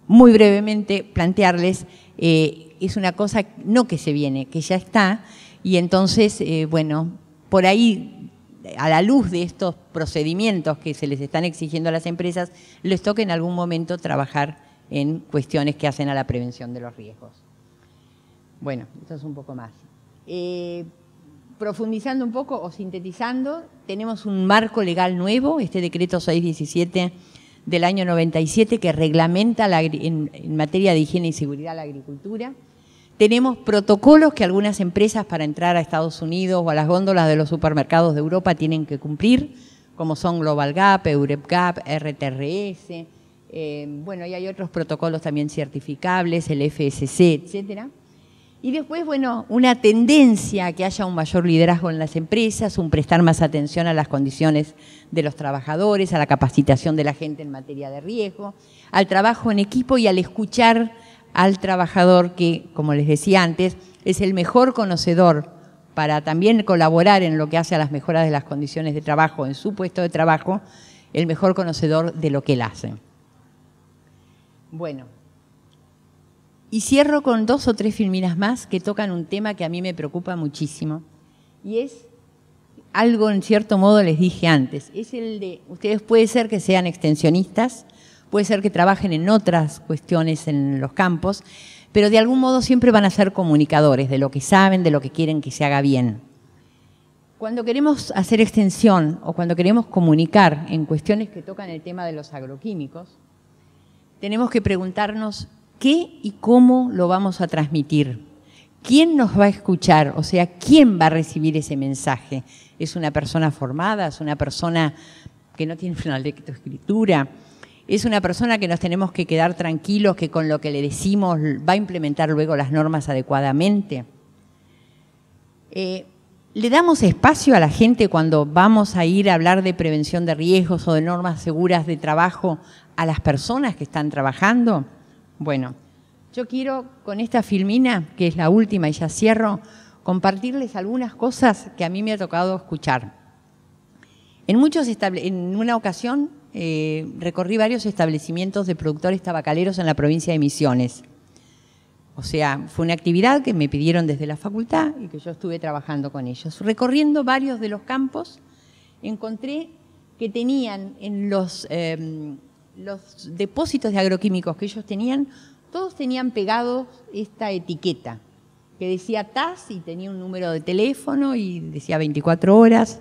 muy brevemente plantearles, eh, es una cosa no que se viene, que ya está, y entonces, eh, bueno, por ahí, a la luz de estos procedimientos que se les están exigiendo a las empresas, les toca en algún momento trabajar en cuestiones que hacen a la prevención de los riesgos. Bueno, esto es un poco más. Eh, profundizando un poco o sintetizando, tenemos un marco legal nuevo, este decreto 617 del año 97 que reglamenta en materia de higiene y seguridad la agricultura. Tenemos protocolos que algunas empresas para entrar a Estados Unidos o a las góndolas de los supermercados de Europa tienen que cumplir, como son Global Gap, Europe Gap, RTRS, eh, bueno, y hay otros protocolos también certificables, el FSC, etcétera. Y después, bueno, una tendencia a que haya un mayor liderazgo en las empresas, un prestar más atención a las condiciones de los trabajadores, a la capacitación de la gente en materia de riesgo, al trabajo en equipo y al escuchar al trabajador que, como les decía antes, es el mejor conocedor para también colaborar en lo que hace a las mejoras de las condiciones de trabajo en su puesto de trabajo, el mejor conocedor de lo que él hace. Bueno, y cierro con dos o tres filminas más que tocan un tema que a mí me preocupa muchísimo, y es algo en cierto modo les dije antes, es el de, ustedes puede ser que sean extensionistas, puede ser que trabajen en otras cuestiones en los campos, pero de algún modo siempre van a ser comunicadores de lo que saben, de lo que quieren que se haga bien. Cuando queremos hacer extensión o cuando queremos comunicar en cuestiones que tocan el tema de los agroquímicos, tenemos que preguntarnos qué y cómo lo vamos a transmitir. ¿Quién nos va a escuchar? O sea, ¿quién va a recibir ese mensaje? ¿Es una persona formada? ¿Es una persona que no tiene una lectoescritura? escritura? es una persona que nos tenemos que quedar tranquilos que con lo que le decimos va a implementar luego las normas adecuadamente. Eh, ¿Le damos espacio a la gente cuando vamos a ir a hablar de prevención de riesgos o de normas seguras de trabajo a las personas que están trabajando? Bueno, yo quiero con esta filmina, que es la última y ya cierro, compartirles algunas cosas que a mí me ha tocado escuchar. En, muchos en una ocasión eh, recorrí varios establecimientos de productores tabacaleros en la provincia de Misiones. O sea, fue una actividad que me pidieron desde la facultad y que yo estuve trabajando con ellos. Recorriendo varios de los campos, encontré que tenían en los, em, los depósitos de agroquímicos que ellos tenían, todos tenían pegado esta etiqueta que decía TAS y tenía un número de teléfono y decía 24 horas.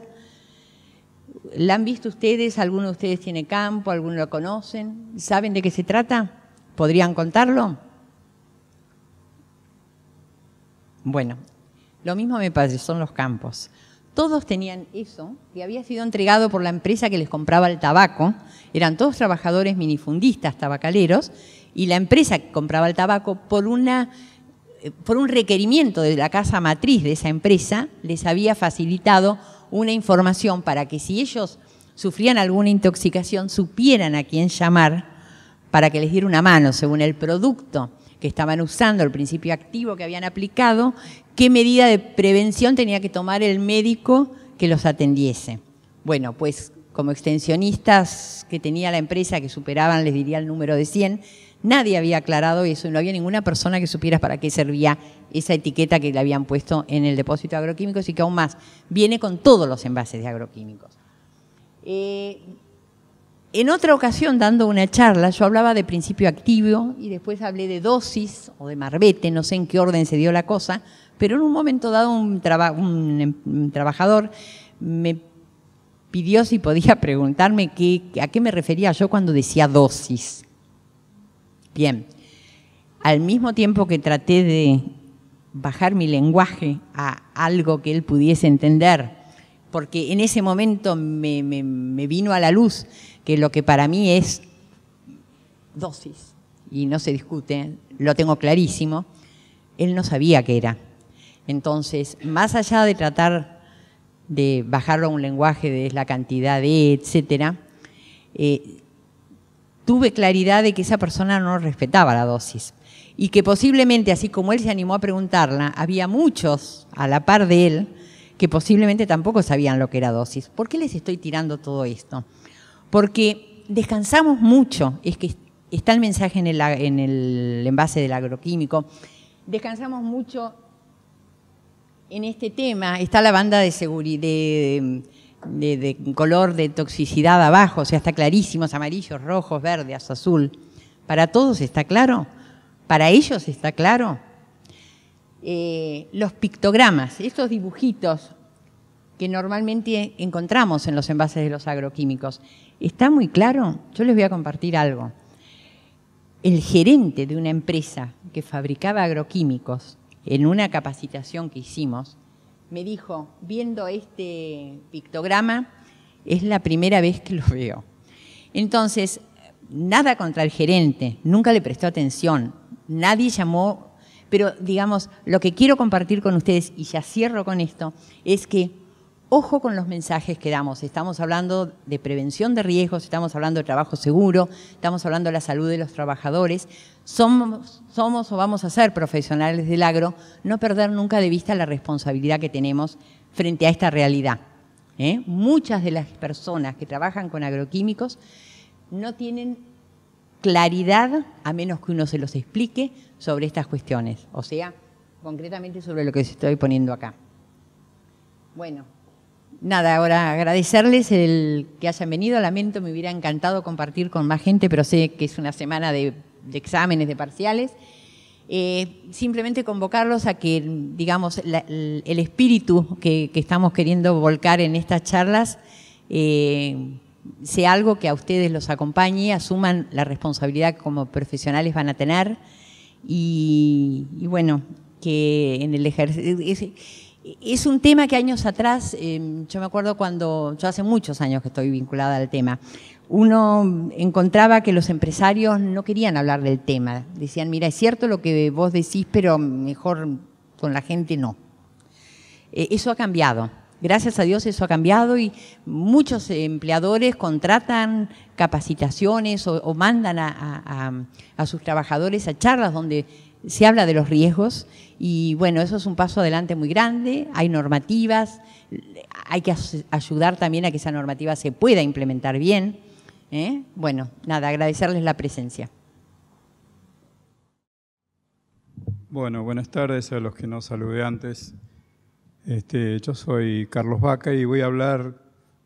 ¿La han visto ustedes? ¿Alguno de ustedes tiene campo? ¿Alguno lo conocen? ¿Saben de qué se trata? ¿Podrían contarlo? Bueno, lo mismo me parece, son los campos. Todos tenían eso, que había sido entregado por la empresa que les compraba el tabaco. Eran todos trabajadores minifundistas, tabacaleros, y la empresa que compraba el tabaco, por, una, eh, por un requerimiento de la casa matriz de esa empresa, les había facilitado una información para que si ellos sufrían alguna intoxicación, supieran a quién llamar para que les diera una mano según el producto que estaban usando, el principio activo que habían aplicado, qué medida de prevención tenía que tomar el médico que los atendiese. Bueno, pues como extensionistas que tenía la empresa que superaban, les diría el número de 100, Nadie había aclarado eso, no había ninguna persona que supiera para qué servía esa etiqueta que le habían puesto en el depósito agroquímico agroquímicos y que aún más viene con todos los envases de agroquímicos. Eh, en otra ocasión, dando una charla, yo hablaba de principio activo y después hablé de dosis o de marbete, no sé en qué orden se dio la cosa, pero en un momento dado un, em-, trabajador me pidió si podía preguntarme a qué me refería yo cuando decía dosis. Bien, al mismo tiempo que traté de bajar mi lenguaje a algo que él pudiese entender, porque en ese momento me, vino a la luz que lo que para mí es dosis, y no se discute, lo tengo clarísimo, él no sabía qué era. Entonces, más allá de tratar de bajarlo a un lenguaje de la cantidad de, etcétera, eh, tuve claridad de que esa persona no respetaba la dosis y que posiblemente, así como él se animó a preguntarla, había muchos a la par de él que posiblemente tampoco sabían lo que era dosis. ¿Por qué les estoy tirando todo esto? Porque descansamos mucho, es que está el mensaje en el, envase del agroquímico, descansamos mucho en este tema, está la banda de seguridad de, color de toxicidad abajo, o sea, hasta clarísimos, amarillos, rojos, verdes, azul. ¿Para todos está claro? ¿Para ellos está claro? Eh, los pictogramas, estos dibujitos que normalmente encontramos en los envases de los agroquímicos. ¿Está muy claro? Yo les voy a compartir algo. El gerente de una empresa que fabricaba agroquímicos en una capacitación que hicimos, me dijo, viendo este pictograma, es la primera vez que lo veo. Entonces, nada contra el gerente, nunca le prestó atención, nadie llamó, pero digamos, lo que quiero compartir con ustedes, y ya cierro con esto, es que Ojo con los mensajes que damos. Estamos hablando de prevención de riesgos, estamos hablando de trabajo seguro, estamos hablando de la salud de los trabajadores. Somos, o vamos a ser profesionales del agro, no perder nunca de vista la responsabilidad que tenemos frente a esta realidad. ¿eh? Muchas de las personas que trabajan con agroquímicos no tienen claridad, a menos que uno se los explique, sobre estas cuestiones. O sea, concretamente sobre lo que estoy poniendo acá. Bueno nada, ahora agradecerles el que hayan venido. Lamento, me hubiera encantado compartir con más gente, pero sé que es una semana de, exámenes, de parciales. Eh, simplemente convocarlos a que, digamos, el espíritu que, estamos queriendo volcar en estas charlas eh, sea algo que a ustedes los acompañe, asuman la responsabilidad como profesionales van a tener y bueno, que en el ejercicio es un tema que años atrás, em, yo me acuerdo cuando, yo hace muchos años que estoy vinculada al tema, uno encontraba que los empresarios no querían hablar del tema. Decían, mira, es cierto lo que vos decís, pero mejor con la gente no. Eh, eso ha cambiado. Gracias a Dios eso ha cambiado y muchos empleadores contratan capacitaciones o, mandan a sus trabajadores a charlas donde se habla de los riesgos y bueno, eso es un paso adelante muy grande, hay normativas, hay que ayudar también a que esa normativa se pueda implementar bien. ¿eh? Bueno, nada, agradecerles la presencia. Bueno, buenas tardes a los que no saludé antes. Este, yo soy Carlos Vaca y voy a hablar,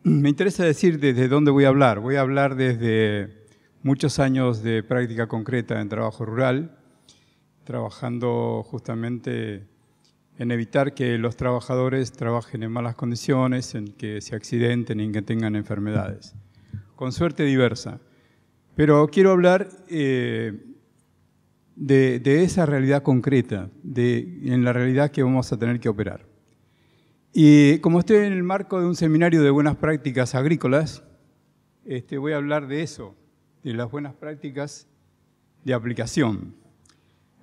me interesa decir desde dónde voy a hablar. Voy a hablar desde muchos años de práctica concreta en trabajo rural, trabajando justamente en evitar que los trabajadores trabajen en malas condiciones, en que se accidenten, en que tengan enfermedades. Con suerte diversa. Pero quiero hablar eh, de, esa realidad concreta, de, en la realidad que vamos a tener que operar. Y como estoy en el marco de un seminario de buenas prácticas agrícolas, este, voy a hablar de eso, de las buenas prácticas de aplicación.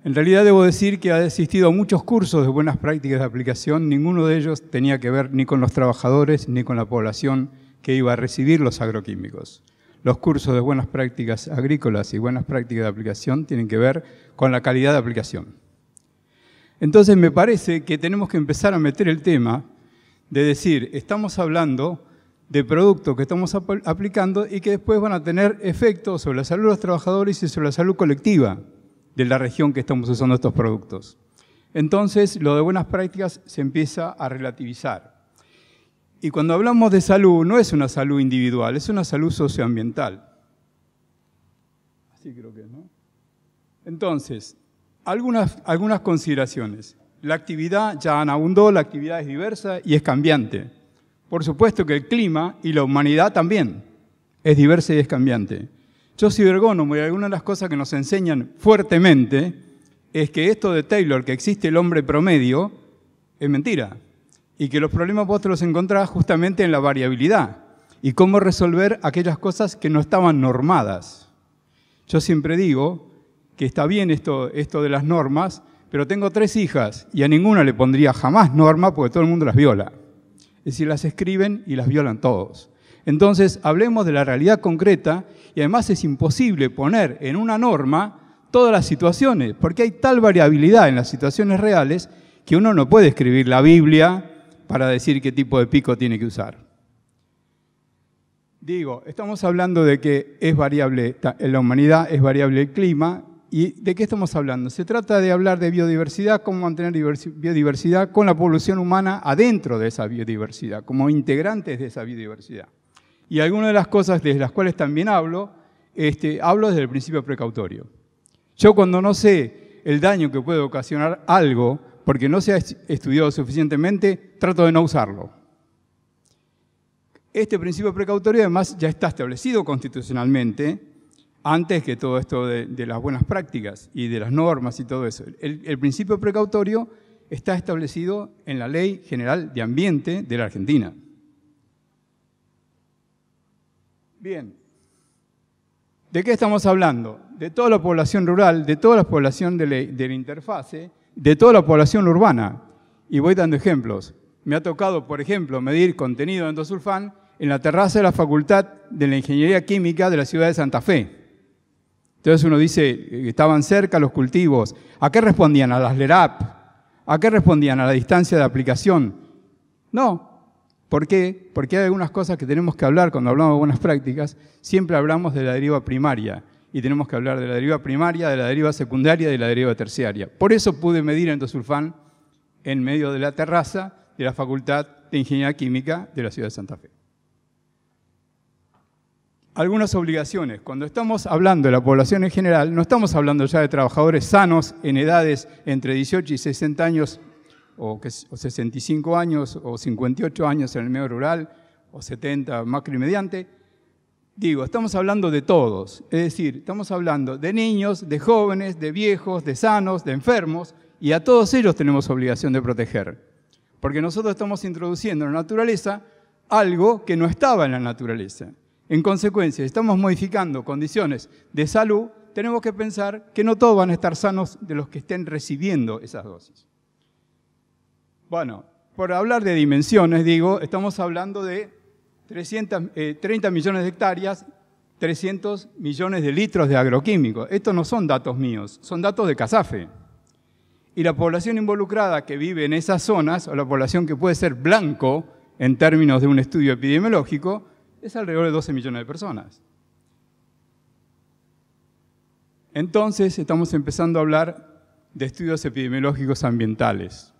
En realidad debo decir que ha existido muchos cursos de buenas prácticas de aplicación, ninguno de ellos tenía que ver ni con los trabajadores ni con la población que iba a recibir los agroquímicos. Los cursos de buenas prácticas agrícolas y buenas prácticas de aplicación tienen que ver con la calidad de aplicación. Entonces me parece que tenemos que empezar a meter el tema de decir, estamos hablando de productos que estamos aplicando y que después van a tener efectos sobre la salud de los trabajadores y sobre la salud colectiva de la región que estamos usando estos productos. Entonces, lo de buenas prácticas se empieza a relativizar. Y cuando hablamos de salud, no es una salud individual, es una salud socioambiental. Así creo que, es, ¿no? Entonces, algunas, algunas consideraciones. La actividad, ya han abundó, la actividad es diversa y es cambiante. Por supuesto que el clima y la humanidad también es diversa y es cambiante. Yo soy ergónomo y alguna de las cosas que nos enseñan fuertemente es que esto de Taylor, que existe el hombre promedio, es mentira. Y que los problemas vos te los encontrás justamente en la variabilidad y cómo resolver aquellas cosas que no estaban normadas. Yo siempre digo que está bien esto, esto de las normas, pero tengo tres hijas y a ninguna le pondría jamás norma porque todo el mundo las viola. Es decir, las escriben y las violan todos. Entonces, hablemos de la realidad concreta y además es imposible poner en una norma todas las situaciones, porque hay tal variabilidad en las situaciones reales que uno no puede escribir la Biblia para decir qué tipo de pico tiene que usar. Digo, estamos hablando de que es variable la humanidad, es variable el clima, ¿y de qué estamos hablando? Se trata de hablar de biodiversidad, cómo mantener biodiversidad con la población humana adentro de esa biodiversidad, como integrantes de esa biodiversidad. Y alguna de las cosas de las cuales también hablo, este, hablo desde el principio precautorio. Yo cuando no sé el daño que puede ocasionar algo, porque no se ha estudiado suficientemente, trato de no usarlo. Este principio precautorio además ya está establecido constitucionalmente antes que todo esto de, las buenas prácticas y de las normas y todo eso. el principio precautorio está establecido en la Ley General de Ambiente de la Argentina. Bien, ¿de qué estamos hablando? De toda la población rural, de toda la población de la, interfase, de toda la población urbana. Y voy dando ejemplos. Me ha tocado, por ejemplo, medir contenido de endosulfán en la terraza de la Facultad de la Ingeniería Química de la ciudad de Santa Fe. Entonces uno dice, eh, estaban cerca los cultivos. ¿A qué respondían? A las LERAP. ¿A qué respondían? A la distancia de aplicación. No, ¿Por qué? Porque hay algunas cosas que tenemos que hablar cuando hablamos de buenas prácticas. Siempre hablamos de la deriva primaria y tenemos que hablar de la deriva primaria, de la deriva secundaria y de la deriva terciaria. Por eso pude medir endosulfán en medio de la terraza de la Facultad de Ingeniería Química de la Ciudad de Santa Fe. Algunas obligaciones. Cuando estamos hablando de la población en general, no estamos hablando ya de trabajadores sanos en edades entre 18 y 60 años o, que, 65 años, o 58 años en el medio rural, o 70, y mediante. Digo, estamos hablando de todos, es decir, estamos hablando de niños, de jóvenes, de viejos, de sanos, de enfermos, y a todos ellos tenemos obligación de proteger, porque nosotros estamos introduciendo en la naturaleza algo que no estaba en la naturaleza. En consecuencia, estamos modificando condiciones de salud, tenemos que pensar que no todos van a estar sanos de los que estén recibiendo esas dosis. Bueno, por hablar de dimensiones, digo, estamos hablando de 30 eh, millones de hectáreas, 300 millones de litros de agroquímicos. Estos no son datos míos, son datos de CASAFE. Y la población involucrada que vive en esas zonas, o la población que puede ser blanco en términos de un estudio epidemiológico, es alrededor de 12 millones de personas. Entonces estamos empezando a hablar de estudios epidemiológicos ambientales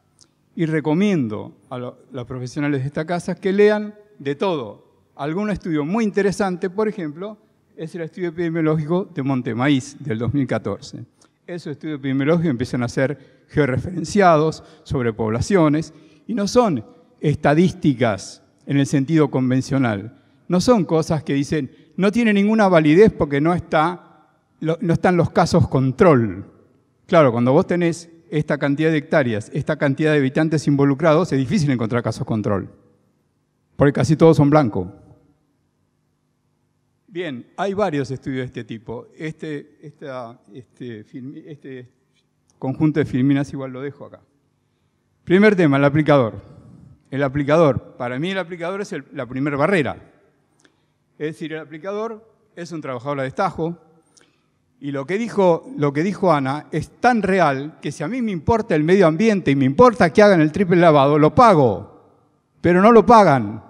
y recomiendo a los profesionales de esta casa que lean de todo. Algún estudio muy interesante, por ejemplo, es el estudio epidemiológico de Montemaíz del 2014. Esos estudios epidemiológicos empiezan a ser georreferenciados sobre poblaciones y no son estadísticas en el sentido convencional. No son cosas que dicen, no tiene ninguna validez porque no, está, no están los casos control. Claro, cuando vos tenés esta cantidad de hectáreas, esta cantidad de habitantes involucrados, es difícil encontrar casos control, porque casi todos son blancos. Bien, hay varios estudios de este tipo. Este, este, este, conjunto de filminas igual lo dejo acá. Primer tema, el aplicador. El aplicador, para mí el aplicador es la primera barrera. Es decir, el aplicador es un trabajador de destajo, y lo que, dijo, lo que dijo Ana es tan real que si a mí me importa el medio ambiente y me importa que hagan el triple lavado, lo pago, pero no lo pagan.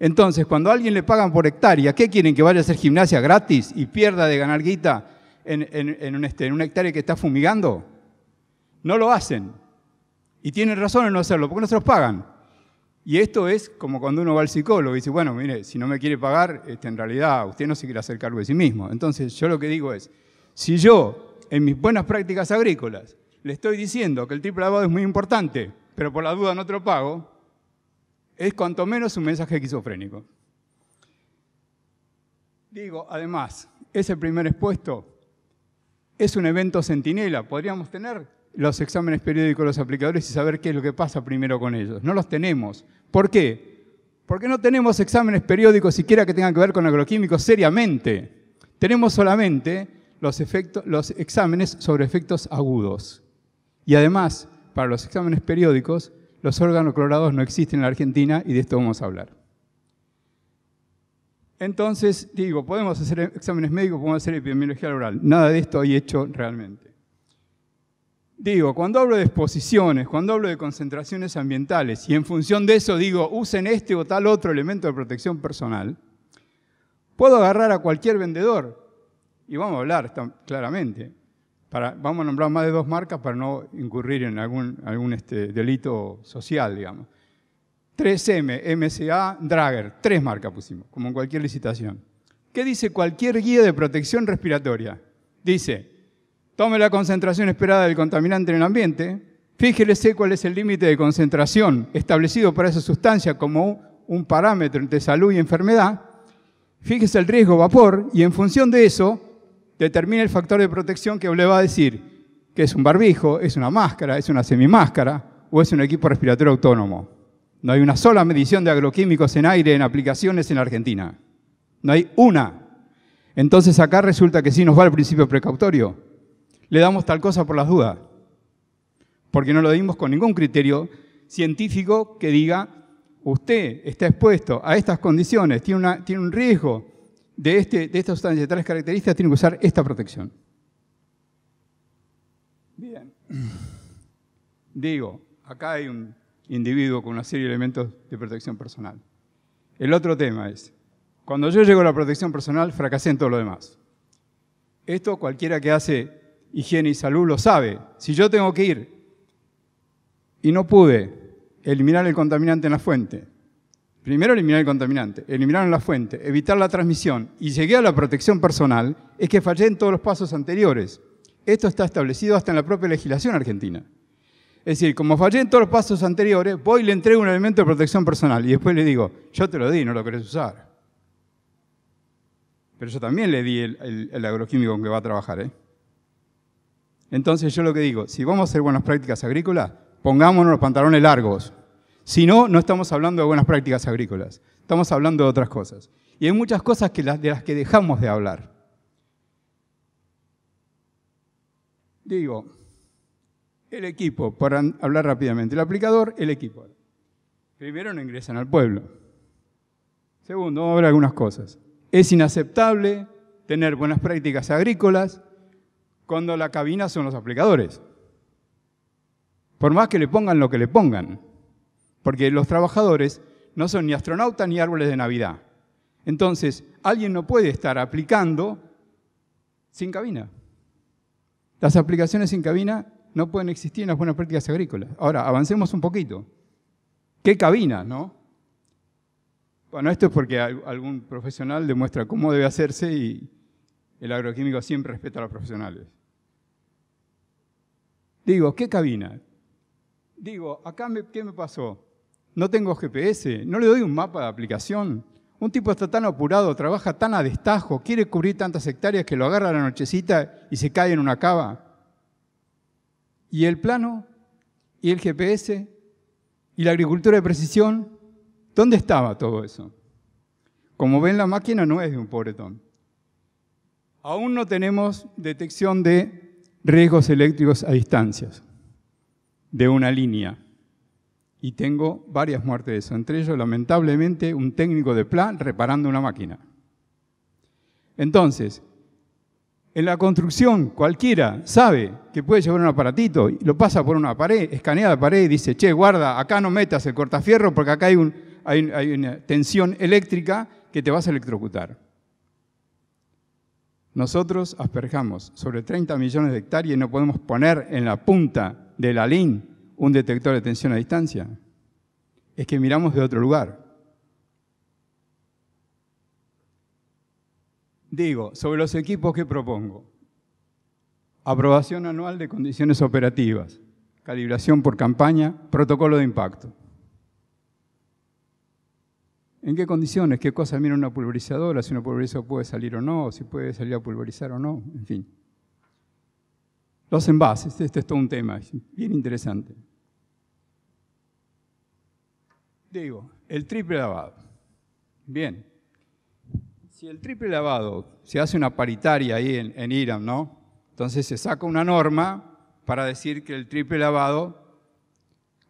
Entonces, cuando a alguien le pagan por hectárea, ¿qué quieren? ¿Que vaya a hacer gimnasia gratis y pierda de ganar guita en, en, un este, una hectárea que está fumigando? No lo hacen. Y tienen razón en no hacerlo, porque no se los pagan. Y esto es como cuando uno va al psicólogo y dice, bueno, mire, si no me quiere pagar, este, en realidad usted no se quiere hacer cargo de sí mismo. Entonces, yo lo que digo es, si yo, en mis buenas prácticas agrícolas, le estoy diciendo que el triple lavado es muy importante, pero por la duda no te lo pago, es cuanto menos un mensaje esquizofrénico. Digo, además, ese primer expuesto es un evento centinela. Podríamos tener los exámenes periódicos de los aplicadores y saber qué es lo que pasa primero con ellos. No los tenemos. ¿Por qué? Porque no tenemos exámenes periódicos siquiera que tengan que ver con agroquímicos seriamente. Tenemos solamente los, exámenes sobre efectos agudos. Y además, para los exámenes periódicos, los órganos clorados no existen en la Argentina y de esto vamos a hablar. Entonces, digo, podemos hacer exámenes médicos, podemos hacer epidemiología laboral, Nada de esto hay hecho realmente. Digo, cuando hablo de exposiciones, cuando hablo de concentraciones ambientales, y en función de eso digo, usen este o tal otro elemento de protección personal, puedo agarrar a cualquier vendedor y vamos a hablar claramente. vamos a nombrar más de dos marcas para no incurrir en algún, este, delito social, digamos. 3M, MSA, Drager, tres marcas pusimos, como en cualquier licitación. ¿Qué dice cualquier guía de protección respiratoria? Dice, tome la concentración esperada del contaminante en el ambiente, fíjese cuál es el límite de concentración establecido para esa sustancia como un parámetro entre salud y enfermedad, fíjese el riesgo vapor y en función de eso determina el factor de protección que le va a decir que es un barbijo, es una máscara, es una semimáscara o es un equipo respiratorio autónomo. No hay una sola medición de agroquímicos en aire en aplicaciones en Argentina. No hay una. Entonces acá resulta que sí nos va el principio precautorio. Le damos tal cosa por las dudas. Porque no lo dimos con ningún criterio científico que diga, usted está expuesto a estas condiciones, tiene, tiene un riesgo de, este, de características tiene que usar esta protección. Bien. Digo, acá hay un individuo con una serie de elementos de protección personal. El otro tema es, cuando yo llego a la protección personal, fracasé en todo lo demás. Esto cualquiera que hace higiene y salud lo sabe. Si yo tengo que ir y no pude eliminar el contaminante en la fuente, Primero eliminar el contaminante, eliminar la fuente, evitar la transmisión y llegué a la protección personal, es que fallé en todos los pasos anteriores. Esto está establecido hasta en la propia legislación argentina. Es decir, como fallé en todos los pasos anteriores, voy y le entrego un elemento de protección personal y después le digo, yo te lo di, no lo querés usar. Pero yo también le di el, agroquímico con que va a trabajar. ¿eh? Entonces yo lo que digo, si vamos a hacer buenas prácticas agrícolas, pongámonos los pantalones largos. Si no, no estamos hablando de buenas prácticas agrícolas, estamos hablando de otras cosas. Y hay muchas cosas que, de las que dejamos de hablar. Digo, el equipo, para hablar rápidamente, el aplicador, el equipo. Primero no ingresan al pueblo. Segundo, vamos a algunas cosas. Es inaceptable tener buenas prácticas agrícolas cuando la cabina son los aplicadores. Por más que le pongan lo que le pongan porque los trabajadores no son ni astronautas ni árboles de Navidad. Entonces, alguien no puede estar aplicando sin cabina. Las aplicaciones sin cabina no pueden existir en las buenas prácticas agrícolas. Ahora, avancemos un poquito. ¿Qué cabina, no? Bueno, esto es porque algún profesional demuestra cómo debe hacerse y el agroquímico siempre respeta a los profesionales. Digo, ¿qué cabina? Digo, acá ¿qué me pasó? no tengo GPS, no le doy un mapa de aplicación. Un tipo está tan apurado, trabaja tan a destajo, quiere cubrir tantas hectáreas que lo agarra a la nochecita y se cae en una cava. Y el plano, y el GPS, y la agricultura de precisión, ¿dónde estaba todo eso? Como ven, la máquina no es de un pobretón. Aún no tenemos detección de riesgos eléctricos a distancias, de una línea y tengo varias muertes de eso. Entre ellos, lamentablemente, un técnico de plan reparando una máquina. Entonces, en la construcción, cualquiera sabe que puede llevar un aparatito y lo pasa por una pared, escanea la pared y dice, che, guarda, acá no metas el cortafierro porque acá hay, un, hay una tensión eléctrica que te vas a electrocutar. Nosotros asperjamos sobre 30 millones de hectáreas y no podemos poner en la punta de la LIN un detector de tensión a distancia. Es que miramos de otro lugar. Digo, sobre los equipos que propongo. Aprobación anual de condiciones operativas, calibración por campaña, protocolo de impacto. ¿En qué condiciones? ¿Qué cosas mira una pulverizadora? Si una pulverizadora puede salir o no, si puede salir a pulverizar o no, en fin. Los envases, este es todo un tema, bien interesante. Digo, el triple lavado. Bien. Si el triple lavado se hace una paritaria ahí en, Iram, Irán, ¿no? Entonces se saca una norma para decir que el triple lavado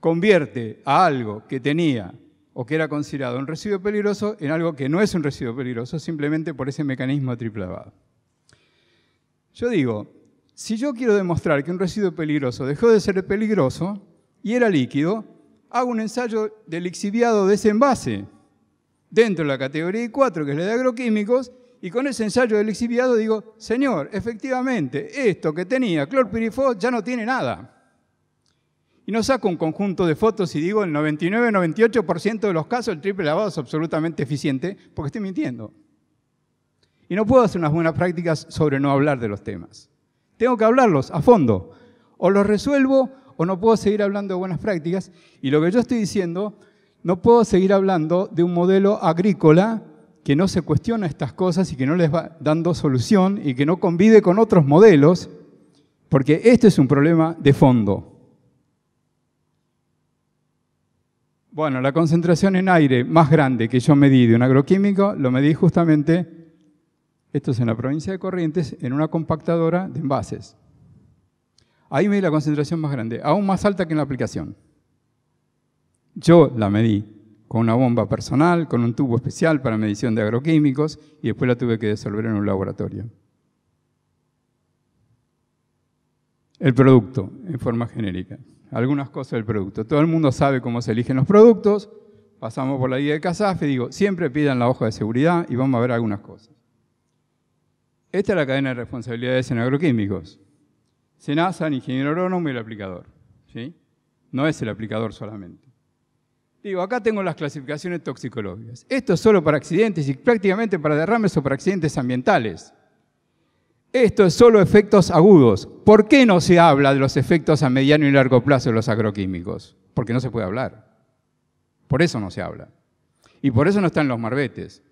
convierte a algo que tenía o que era considerado un residuo peligroso en algo que no es un residuo peligroso simplemente por ese mecanismo triple lavado. Yo digo, si yo quiero demostrar que un residuo peligroso dejó de ser peligroso y era líquido, hago un ensayo del lixiviado de ese envase dentro de la categoría I4, que es la de agroquímicos, y con ese ensayo del lixiviado digo, señor, efectivamente, esto que tenía clorpirifos ya no tiene nada. Y no saco un conjunto de fotos y digo, el 99-98% de los casos el triple lavado es absolutamente eficiente, porque estoy mintiendo. Y no puedo hacer unas buenas prácticas sobre no hablar de los temas. Tengo que hablarlos a fondo. O los resuelvo o no puedo seguir hablando de buenas prácticas. Y lo que yo estoy diciendo, no puedo seguir hablando de un modelo agrícola que no se cuestiona estas cosas y que no les va dando solución y que no convive con otros modelos, porque este es un problema de fondo. Bueno, la concentración en aire más grande que yo medí de un agroquímico, lo medí justamente esto es en la provincia de Corrientes, en una compactadora de envases. Ahí medí la concentración más grande, aún más alta que en la aplicación. Yo la medí con una bomba personal, con un tubo especial para medición de agroquímicos y después la tuve que disolver en un laboratorio. El producto, en forma genérica. Algunas cosas del producto. Todo el mundo sabe cómo se eligen los productos. Pasamos por la guía de CASAF y digo, siempre pidan la hoja de seguridad y vamos a ver algunas cosas. Esta es la cadena de responsabilidades en agroquímicos. SENASA, el ingeniero agrónomo y el aplicador. ¿sí? No es el aplicador solamente. Digo, acá tengo las clasificaciones toxicológicas. Esto es solo para accidentes y prácticamente para derrames o para accidentes ambientales. Esto es solo efectos agudos. ¿Por qué no se habla de los efectos a mediano y largo plazo de los agroquímicos? Porque no se puede hablar. Por eso no se habla. Y por eso no están los marbetes.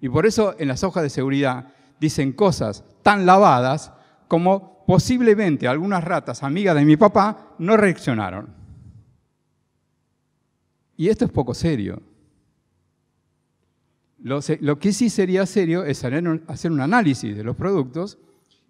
Y por eso en las hojas de seguridad dicen cosas tan lavadas como posiblemente algunas ratas amigas de mi papá no reaccionaron. Y esto es poco serio. Lo, que sí sería serio es hacer un análisis de los productos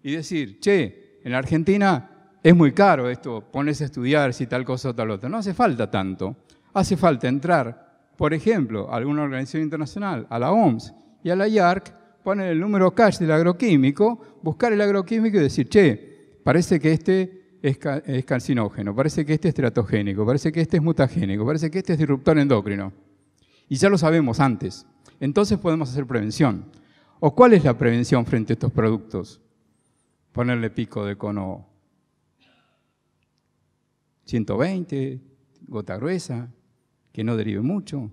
y decir, che, en la Argentina es muy caro esto, pones a estudiar si tal cosa o tal otra. No hace falta tanto. Hace falta entrar, por ejemplo, a alguna organización internacional, a la OMS y a la IARC, ponen el número cash del agroquímico, buscar el agroquímico y decir, che, parece que este es, carcinógeno, parece que este es teratogénico, parece que este es mutagénico, parece que este es disruptor endocrino. Y ya lo sabemos antes. Entonces podemos hacer prevención. ¿O cuál es la prevención frente a estos productos? Ponerle pico de cono 120, gota gruesa, que no derive mucho,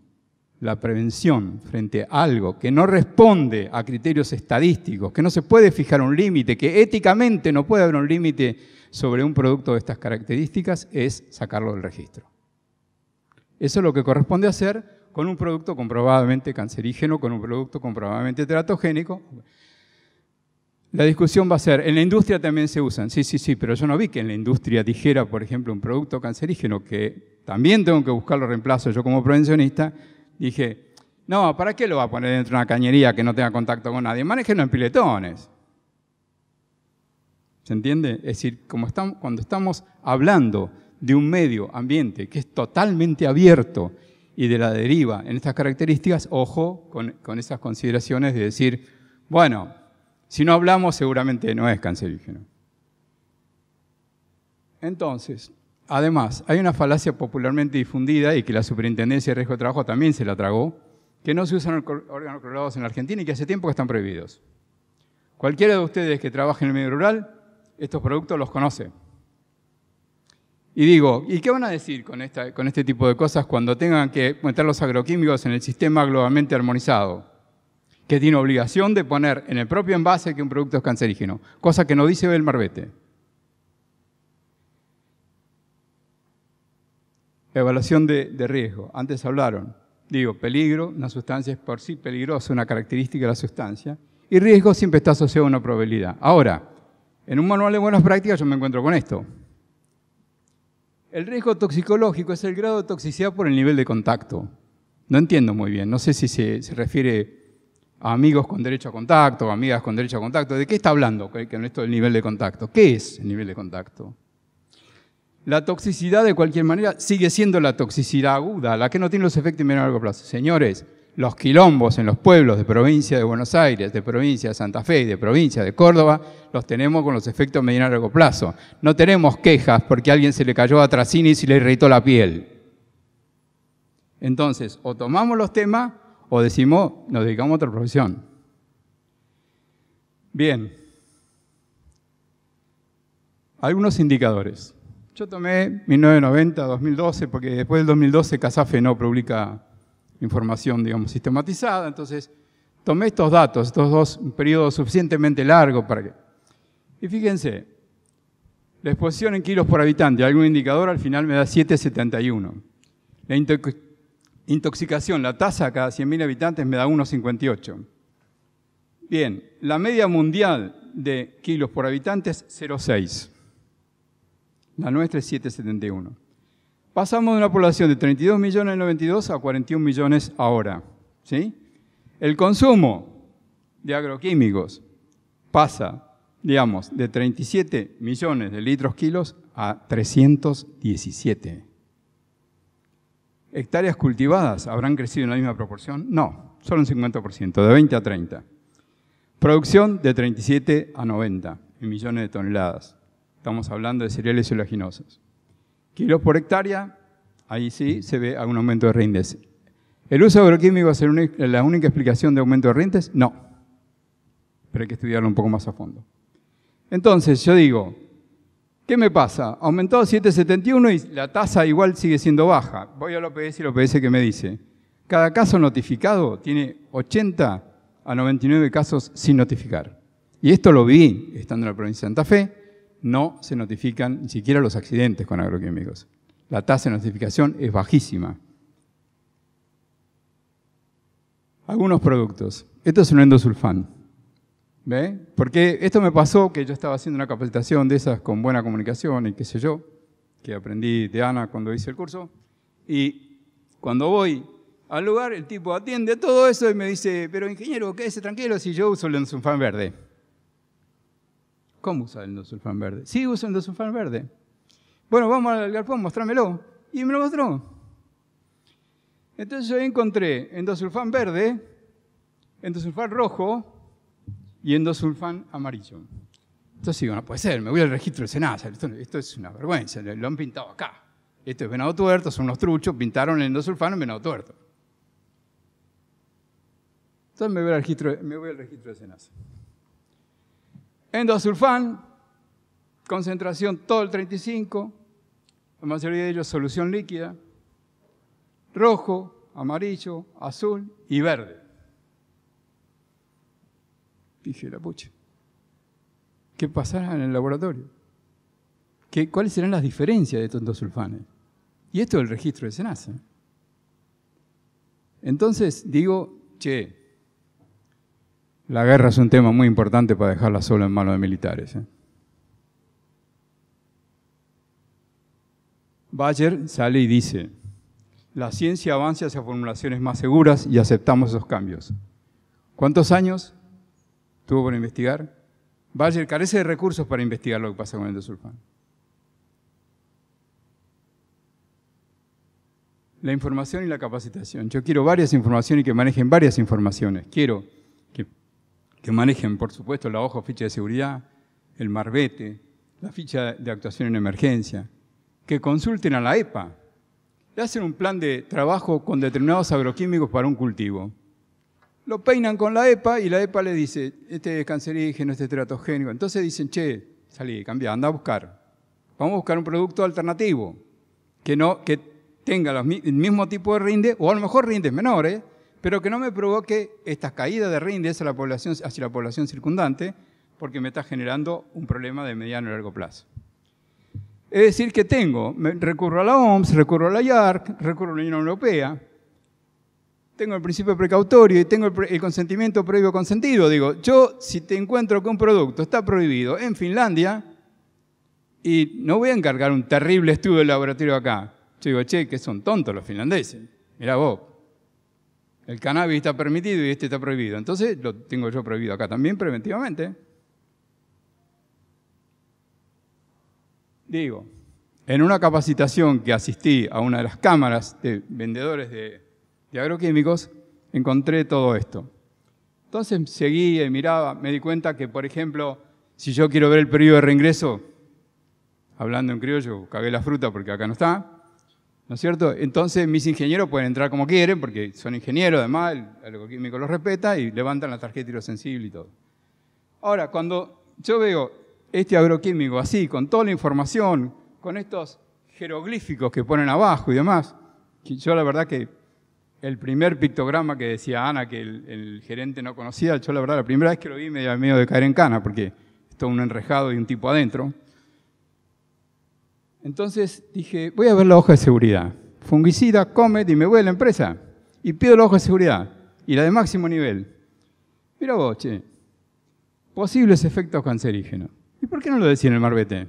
la prevención frente a algo que no responde a criterios estadísticos, que no se puede fijar un límite, que éticamente no puede haber un límite sobre un producto de estas características, es sacarlo del registro. Eso es lo que corresponde hacer con un producto comprobadamente cancerígeno, con un producto comprobadamente teratogénico. La discusión va a ser, en la industria también se usan, sí, sí, sí, pero yo no vi que en la industria dijera, por ejemplo, un producto cancerígeno que también tengo que buscar los reemplazos yo como prevencionista, dije, no, ¿para qué lo va a poner dentro de una cañería que no tenga contacto con nadie? Manéjenlo en piletones. ¿Se entiende? Es decir, como estamos, cuando estamos hablando de un medio ambiente que es totalmente abierto y de la deriva en estas características, ojo con, con esas consideraciones de decir, bueno, si no hablamos seguramente no es cancerígeno. Entonces, Además, hay una falacia popularmente difundida y que la Superintendencia de Riesgo de Trabajo también se la tragó, que no se usan órganos clorados en Argentina y que hace tiempo que están prohibidos. Cualquiera de ustedes que trabaje en el medio rural, estos productos los conoce. Y digo, ¿y qué van a decir con, con este tipo de cosas cuando tengan que meter los agroquímicos en el sistema globalmente armonizado? Que tiene obligación de poner en el propio envase que un producto es cancerígeno, cosa que no dice el marbete. Evaluación de, riesgo. Antes hablaron, digo, peligro, una sustancia es por sí peligrosa, una característica de la sustancia, y riesgo siempre está asociado a una probabilidad. Ahora, en un manual de buenas prácticas yo me encuentro con esto. El riesgo toxicológico es el grado de toxicidad por el nivel de contacto. No entiendo muy bien, no sé si se, refiere a amigos con derecho a contacto, o amigas con derecho a contacto. ¿De qué está hablando con esto del nivel de contacto? ¿Qué es el nivel de contacto? La toxicidad, de cualquier manera, sigue siendo la toxicidad aguda, la que no tiene los efectos en y largo plazo. Señores, los quilombos en los pueblos de provincia de Buenos Aires, de provincia de Santa Fe y de provincia de Córdoba, los tenemos con los efectos mediano y largo plazo. No tenemos quejas porque alguien se le cayó a Tracini y se le irritó la piel. Entonces, o tomamos los temas o decimos, nos dedicamos a otra profesión. Bien. Algunos indicadores. Yo tomé 1990, 2012, porque después del 2012 Casafe no publica información, digamos, sistematizada, entonces tomé estos datos, estos dos periodos suficientemente largos para que... Y fíjense, la exposición en kilos por habitante, algún indicador al final me da 7,71. La intoxicación, la tasa cada 100.000 habitantes me da 1,58. Bien, la media mundial de kilos por habitante es 0,6. La nuestra es 771. Pasamos de una población de 32 millones en 92 a 41 millones ahora. ¿sí? El consumo de agroquímicos pasa, digamos, de 37 millones de litros kilos a 317. ¿Hectáreas cultivadas habrán crecido en la misma proporción? No, solo un 50%, de 20 a 30. Producción de 37 a 90 en millones de toneladas estamos hablando de cereales oleaginosos. Kilos por hectárea, ahí sí se ve algún aumento de rindes. ¿El uso agroquímico es la única explicación de aumento de rindes? No, pero hay que estudiarlo un poco más a fondo. Entonces, yo digo, ¿Qué me pasa? Aumentó 7,71 y la tasa igual sigue siendo baja. Voy la OPS y la OPS que me dice, cada caso notificado tiene 80 a 99 casos sin notificar. Y esto lo vi estando en la provincia de Santa Fe, no se notifican ni siquiera los accidentes con agroquímicos. La tasa de notificación es bajísima. Algunos productos. Esto es un endosulfán. ¿Ve? Porque esto me pasó que yo estaba haciendo una capacitación de esas con buena comunicación y qué sé yo, que aprendí de Ana cuando hice el curso. Y cuando voy al lugar, el tipo atiende todo eso y me dice, pero ingeniero, quédese tranquilo si yo uso el endosulfán verde. ¿Cómo usa el endosulfán verde? Sí, usa el endosulfán verde. Bueno, vamos al galpón, mostrámelo. Y me lo mostró. Entonces yo encontré endosulfán verde, endosulfán rojo y endosulfán amarillo. Entonces digo, no puede ser, me voy al registro de SENASA. Esto, es una vergüenza, lo han pintado acá. Esto es venado tuerto, son unos truchos, pintaron el endosulfán en venado tuerto. Entonces me voy al registro, me voy al registro de SENASA. Endosulfán, concentración todo el 35, la mayoría de ellos solución líquida, rojo, amarillo, azul y verde. Dije, la pucha, ¿qué pasará en el laboratorio? ¿Qué, ¿Cuáles serán las diferencias de estos endosulfanes? Y esto es el registro de SENASA. Entonces digo, che, la guerra es un tema muy importante para dejarla solo en manos de militares. ¿eh? Bayer sale y dice, la ciencia avanza hacia formulaciones más seguras y aceptamos esos cambios. ¿Cuántos años tuvo para investigar? Bayer carece de recursos para investigar lo que pasa con el desulfán. La información y la capacitación. Yo quiero varias informaciones y que manejen varias informaciones. Quiero que manejen, por supuesto, la hoja ficha de seguridad, el marbete, la ficha de actuación en emergencia, que consulten a la EPA, le hacen un plan de trabajo con determinados agroquímicos para un cultivo. Lo peinan con la EPA y la EPA le dice, este es cancerígeno, este es teratogénico. Entonces dicen, che, salí, cambia, anda a buscar. Vamos a buscar un producto alternativo que, no, que tenga el mismo tipo de rinde, o a lo mejor rinde menores, ¿eh? pero que no me provoque estas caídas de rindes hacia la población circundante, porque me está generando un problema de mediano y largo plazo. Es decir, que tengo, recurro a la OMS, recurro a la IARC, recurro a la Unión Europea, tengo el principio precautorio y tengo el, consentimiento previo consentido. Digo, yo si te encuentro que un producto está prohibido en Finlandia y no voy a encargar un terrible estudio de laboratorio acá. Yo digo, che, que son tontos los finlandeses. Mirá vos, el cannabis está permitido y este está prohibido. Entonces lo tengo yo prohibido acá también preventivamente. Digo, en una capacitación que asistí a una de las cámaras de vendedores de, agroquímicos, encontré todo esto. Entonces seguí y miraba, me di cuenta que, por ejemplo, si yo quiero ver el periodo de reingreso, hablando en criollo, cagué la fruta porque acá no está, ¿No es cierto? Entonces mis ingenieros pueden entrar como quieren, porque son ingenieros además, el, agroquímico los respeta y levantan la tarjeta sensible y todo. Ahora, cuando yo veo este agroquímico así, con toda la información, con estos jeroglíficos que ponen abajo y demás, yo la verdad que el primer pictograma que decía Ana, que el, el, gerente no conocía, yo la verdad la primera vez que lo vi me dio miedo de caer en cana, porque es todo un enrejado y un tipo adentro. Entonces dije, voy a ver la hoja de seguridad. Fungicida, Comet, y me voy a la empresa. Y pido la hoja de seguridad. Y la de máximo nivel. Mira vos, che. Posibles efectos cancerígenos. ¿Y por qué no lo decía en el Marbete?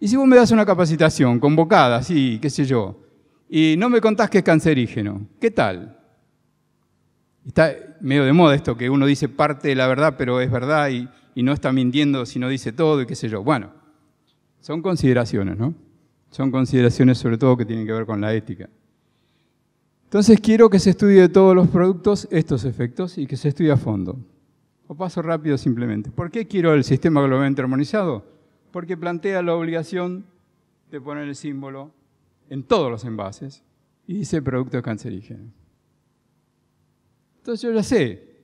Y si vos me das una capacitación convocada, sí, qué sé yo, y no me contás que es cancerígeno, ¿qué tal? Está medio de moda esto que uno dice parte de la verdad, pero es verdad y, y no está mintiendo si no dice todo y qué sé yo. Bueno, son consideraciones, ¿no? Son consideraciones sobre todo que tienen que ver con la ética. Entonces quiero que se estudie todos los productos estos efectos y que se estudie a fondo. O paso rápido simplemente. ¿Por qué quiero el sistema globalmente armonizado? Porque plantea la obligación de poner el símbolo en todos los envases y dice producto cancerígeno. Entonces yo ya sé,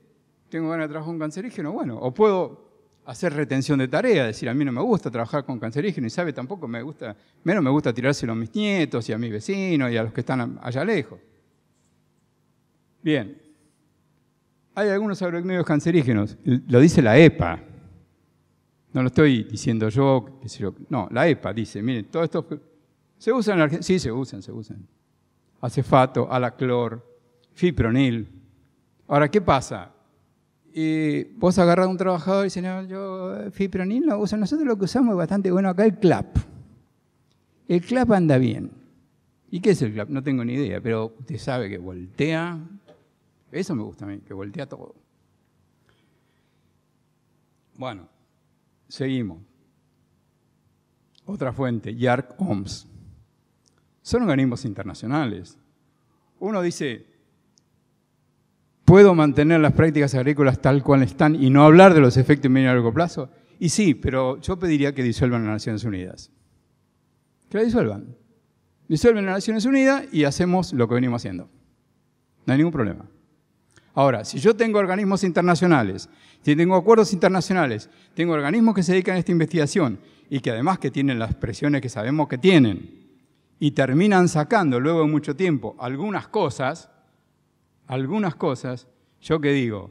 tengo ganas de un cancerígeno, bueno, o puedo hacer retención de tarea, decir, a mí no me gusta trabajar con cancerígenos y sabe, tampoco me gusta, menos me gusta tirárselo a mis nietos y a mis vecinos y a los que están allá lejos. Bien, hay algunos agroquímicos cancerígenos, lo dice la EPA, no lo estoy diciendo yo, no, la EPA dice, miren, todos estos se usan en Argentina, sí se usan, se usan. Acefato, alaclor, fipronil. Ahora, ¿qué pasa? y vos agarras a un trabajador y dice, no, yo eh, fipronil no uso. Nosotros lo que usamos es bastante bueno acá, el clap. El clap anda bien. ¿Y qué es el clap? No tengo ni idea, pero usted sabe que voltea. Eso me gusta a mí, que voltea todo. Bueno, seguimos. Otra fuente, YARC-OMS. Son organismos internacionales. Uno dice, ¿Puedo mantener las prácticas agrícolas tal cual están y no hablar de los efectos medio y largo plazo? Y sí, pero yo pediría que disuelvan las Naciones Unidas. Que la disuelvan. Disuelven las Naciones Unidas y hacemos lo que venimos haciendo. No hay ningún problema. Ahora, si yo tengo organismos internacionales, si tengo acuerdos internacionales, tengo organismos que se dedican a esta investigación y que además que tienen las presiones que sabemos que tienen y terminan sacando luego de mucho tiempo algunas cosas, algunas cosas, yo que digo,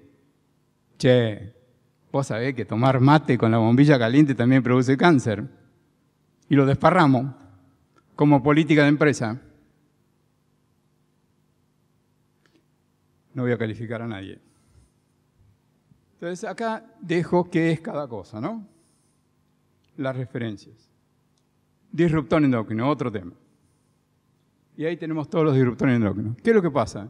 che, vos sabés que tomar mate con la bombilla caliente también produce cáncer. Y lo desparramos como política de empresa. No voy a calificar a nadie. Entonces acá dejo qué es cada cosa, ¿no? Las referencias. Disruptor endocrino, otro tema. Y ahí tenemos todos los disruptores endócrinos. ¿Qué es lo que pasa?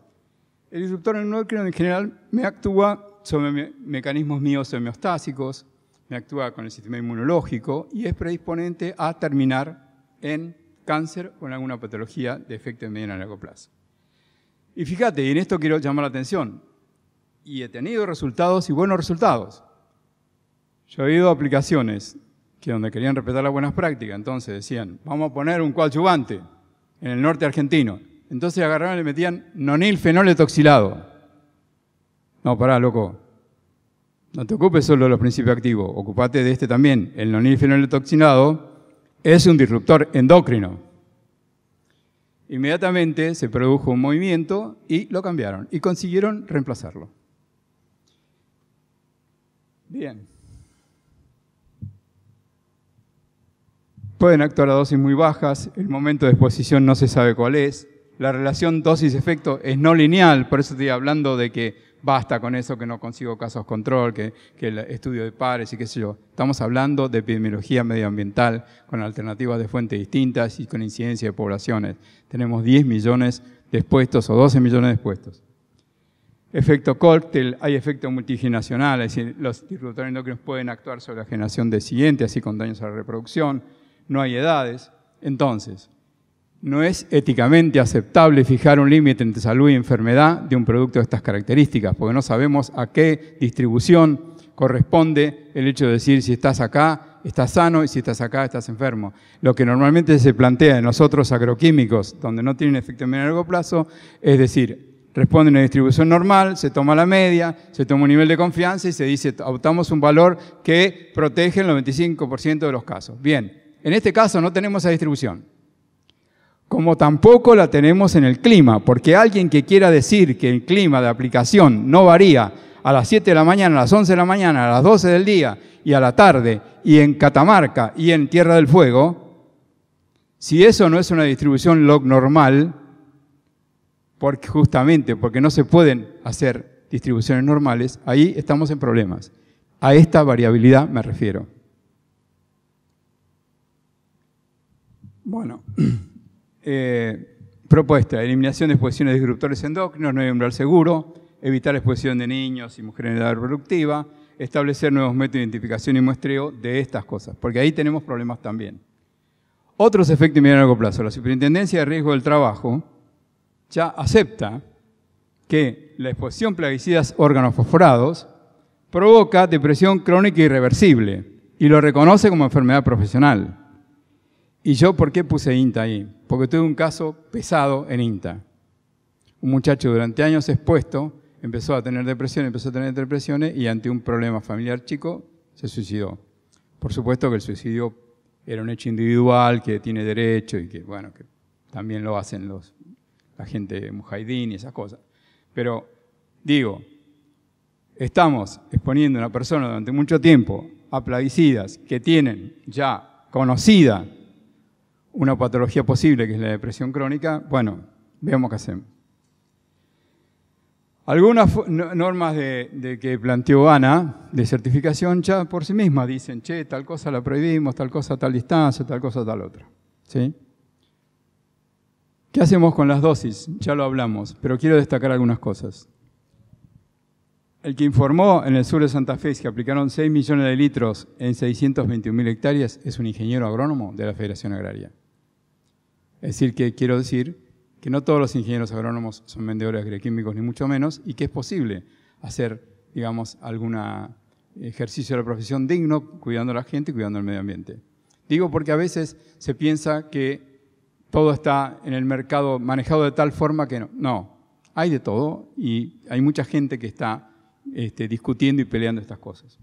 El disruptor endocrino en general me actúa sobre mecanismos míos me actúa con el sistema inmunológico y es predisponente a terminar en cáncer o en alguna patología de efecto de mediano a largo plazo. Y fíjate, y en esto quiero llamar la atención, y he tenido resultados y buenos resultados. Yo he ido aplicaciones que donde querían respetar las buenas prácticas, entonces decían, vamos a poner un coadyuvante en el norte argentino. Entonces agarraron y le metían nonilfenol etoxilado. No, pará, loco. No te ocupes solo de los principios activos, ocupate de este también. El nonilfenol etoxilado es un disruptor endocrino. Inmediatamente se produjo un movimiento y lo cambiaron y consiguieron reemplazarlo. Bien. Pueden actuar a dosis muy bajas, el momento de exposición no se sabe cuál es, la relación dosis-efecto es no lineal, por eso estoy hablando de que basta con eso, que no consigo casos control, que, el estudio de pares y qué sé yo. Estamos hablando de epidemiología medioambiental con alternativas de fuentes distintas y con incidencia de poblaciones. Tenemos 10 millones de expuestos o 12 millones de expuestos. Efecto cóctel, hay efecto multigeneracional, es decir, los disruptores endocrinos pueden actuar sobre la generación de siguiente, así con daños a la reproducción, no hay edades. Entonces, no es éticamente aceptable fijar un límite entre salud y enfermedad de un producto de estas características, porque no sabemos a qué distribución corresponde el hecho de decir si estás acá, estás sano y si estás acá, estás enfermo. Lo que normalmente se plantea en nosotros agroquímicos, donde no tienen efecto a largo plazo, es decir, responde una distribución normal, se toma la media, se toma un nivel de confianza y se dice, adoptamos un valor que protege el 95% de los casos. Bien, en este caso no tenemos esa distribución como tampoco la tenemos en el clima, porque alguien que quiera decir que el clima de aplicación no varía a las 7 de la mañana, a las 11 de la mañana, a las 12 del día y a la tarde, y en Catamarca y en Tierra del Fuego, si eso no es una distribución log normal, porque justamente porque no se pueden hacer distribuciones normales, ahí estamos en problemas. A esta variabilidad me refiero. Bueno. Eh, propuesta, eliminación de exposiciones de disruptores endocrinos, hay umbral seguro, evitar la exposición de niños y mujeres en edad reproductiva, establecer nuevos métodos de identificación y muestreo de estas cosas, porque ahí tenemos problemas también. Otros efectos a medio y largo plazo. La Superintendencia de Riesgo del Trabajo ya acepta que la exposición plaguicidas órganos fosforados provoca depresión crónica irreversible y lo reconoce como enfermedad profesional. ¿Y yo por qué puse INTA ahí? Porque tuve un caso pesado en INTA. Un muchacho durante años expuesto empezó a tener depresión, empezó a tener depresiones y ante un problema familiar chico se suicidó. Por supuesto que el suicidio era un hecho individual, que tiene derecho y que, bueno, que también lo hacen los, la gente mujahidín y esas cosas. Pero digo, estamos exponiendo a una persona durante mucho tiempo a que tienen ya conocida una patología posible, que es la depresión crónica, bueno, veamos qué hacemos. Algunas normas de, que planteó Ana de certificación ya por sí misma dicen, che, tal cosa la prohibimos, tal cosa a tal distancia, tal cosa tal otra. ¿Sí? ¿Qué hacemos con las dosis? Ya lo hablamos, pero quiero destacar algunas cosas. El que informó en el sur de Santa Fe que aplicaron 6 millones de litros en mil hectáreas es un ingeniero agrónomo de la Federación Agraria. Es decir, que quiero decir que no todos los ingenieros agrónomos son vendedores agroquímicos, ni mucho menos, y que es posible hacer, digamos, algún ejercicio de la profesión digno, cuidando a la gente y cuidando el medio ambiente. Digo porque a veces se piensa que todo está en el mercado manejado de tal forma que no. No, hay de todo y hay mucha gente que está este, discutiendo y peleando estas cosas.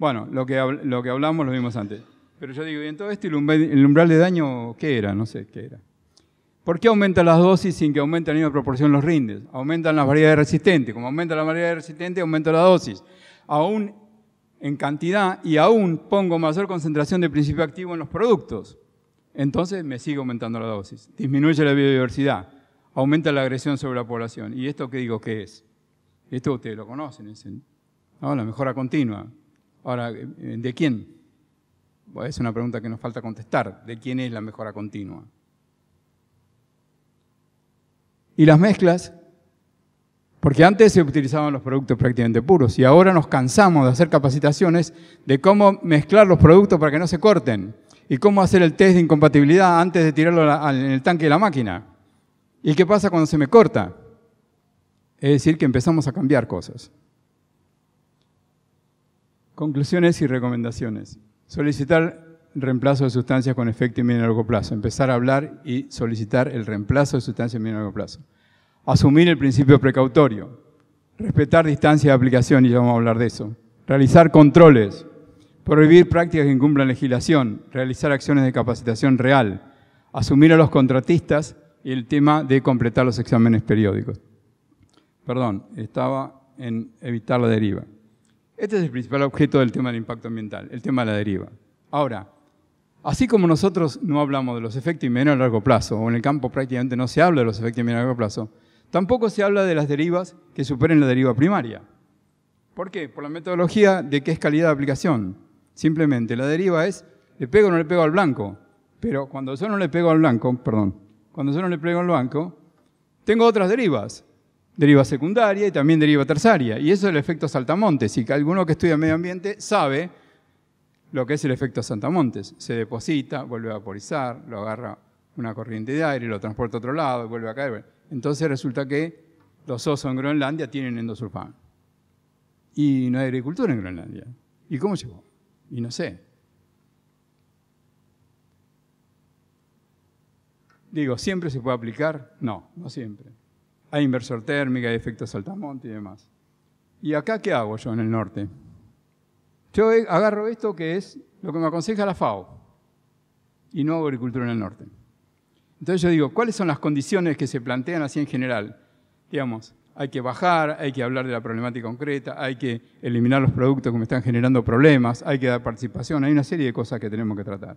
Bueno, lo que, lo que hablamos lo vimos antes. Pero yo digo, ¿y en todo esto el umbral, de daño qué era? No sé qué era. ¿Por qué aumentan las dosis sin que aumenten en la misma proporción los rindes? Aumentan las variedades resistentes. Como aumenta la variedad resistente, aumenta la dosis. Aún en cantidad y aún pongo mayor concentración de principio activo en los productos. Entonces me sigue aumentando la dosis. Disminuye la biodiversidad. Aumenta la agresión sobre la población. ¿Y esto qué digo que es? Esto ustedes lo conocen. La mejora continua. Ahora, eh, ¿de quién? es una pregunta que nos falta contestar, de quién es la mejora continua. Y las mezclas, porque antes se utilizaban los productos prácticamente puros y ahora nos cansamos de hacer capacitaciones de cómo mezclar los productos para que no se corten y cómo hacer el test de incompatibilidad antes de tirarlo en el tanque de la máquina. ¿Y qué pasa cuando se me corta? Es decir, que empezamos a cambiar cosas. Conclusiones y recomendaciones. Solicitar reemplazo de sustancias con efecto inmediato a largo plazo. Empezar a hablar y solicitar el reemplazo de sustancias medio a largo plazo. Asumir el principio precautorio. Respetar distancia de aplicación, y ya vamos a hablar de eso. Realizar controles. Prohibir prácticas que incumplan legislación. Realizar acciones de capacitación real. Asumir a los contratistas el tema de completar los exámenes periódicos. Perdón, estaba en evitar la deriva. Este es el principal objeto del tema del impacto ambiental, el tema de la deriva. Ahora, así como nosotros no hablamos de los efectos y menos a largo plazo, o en el campo prácticamente no se habla de los efectos y menos a largo plazo, tampoco se habla de las derivas que superen la deriva primaria. ¿Por qué? Por la metodología de qué es calidad de aplicación. Simplemente la deriva es, le pego o no le pego al blanco. Pero cuando yo no le pego al blanco, perdón, cuando yo no le pego al blanco, tengo otras derivas deriva secundaria y también deriva terciaria. Y eso es el efecto saltamontes. Y que alguno que estudia medio ambiente sabe lo que es el efecto saltamontes. Se deposita, vuelve a vaporizar, lo agarra una corriente de aire, lo transporta a otro lado, vuelve a caer. Entonces resulta que los osos en Groenlandia tienen endosulfán. Y no hay agricultura en Groenlandia. ¿Y cómo llegó? Y no sé. Digo, ¿siempre se puede aplicar? No, no siempre. Hay inversor térmica, hay efecto saltamonte y demás. ¿Y acá qué hago yo en el norte? Yo agarro esto que es lo que me aconseja la FAO y no agricultura en el norte. Entonces yo digo, ¿cuáles son las condiciones que se plantean así en general? Digamos, hay que bajar, hay que hablar de la problemática concreta, hay que eliminar los productos que me están generando problemas, hay que dar participación, hay una serie de cosas que tenemos que tratar.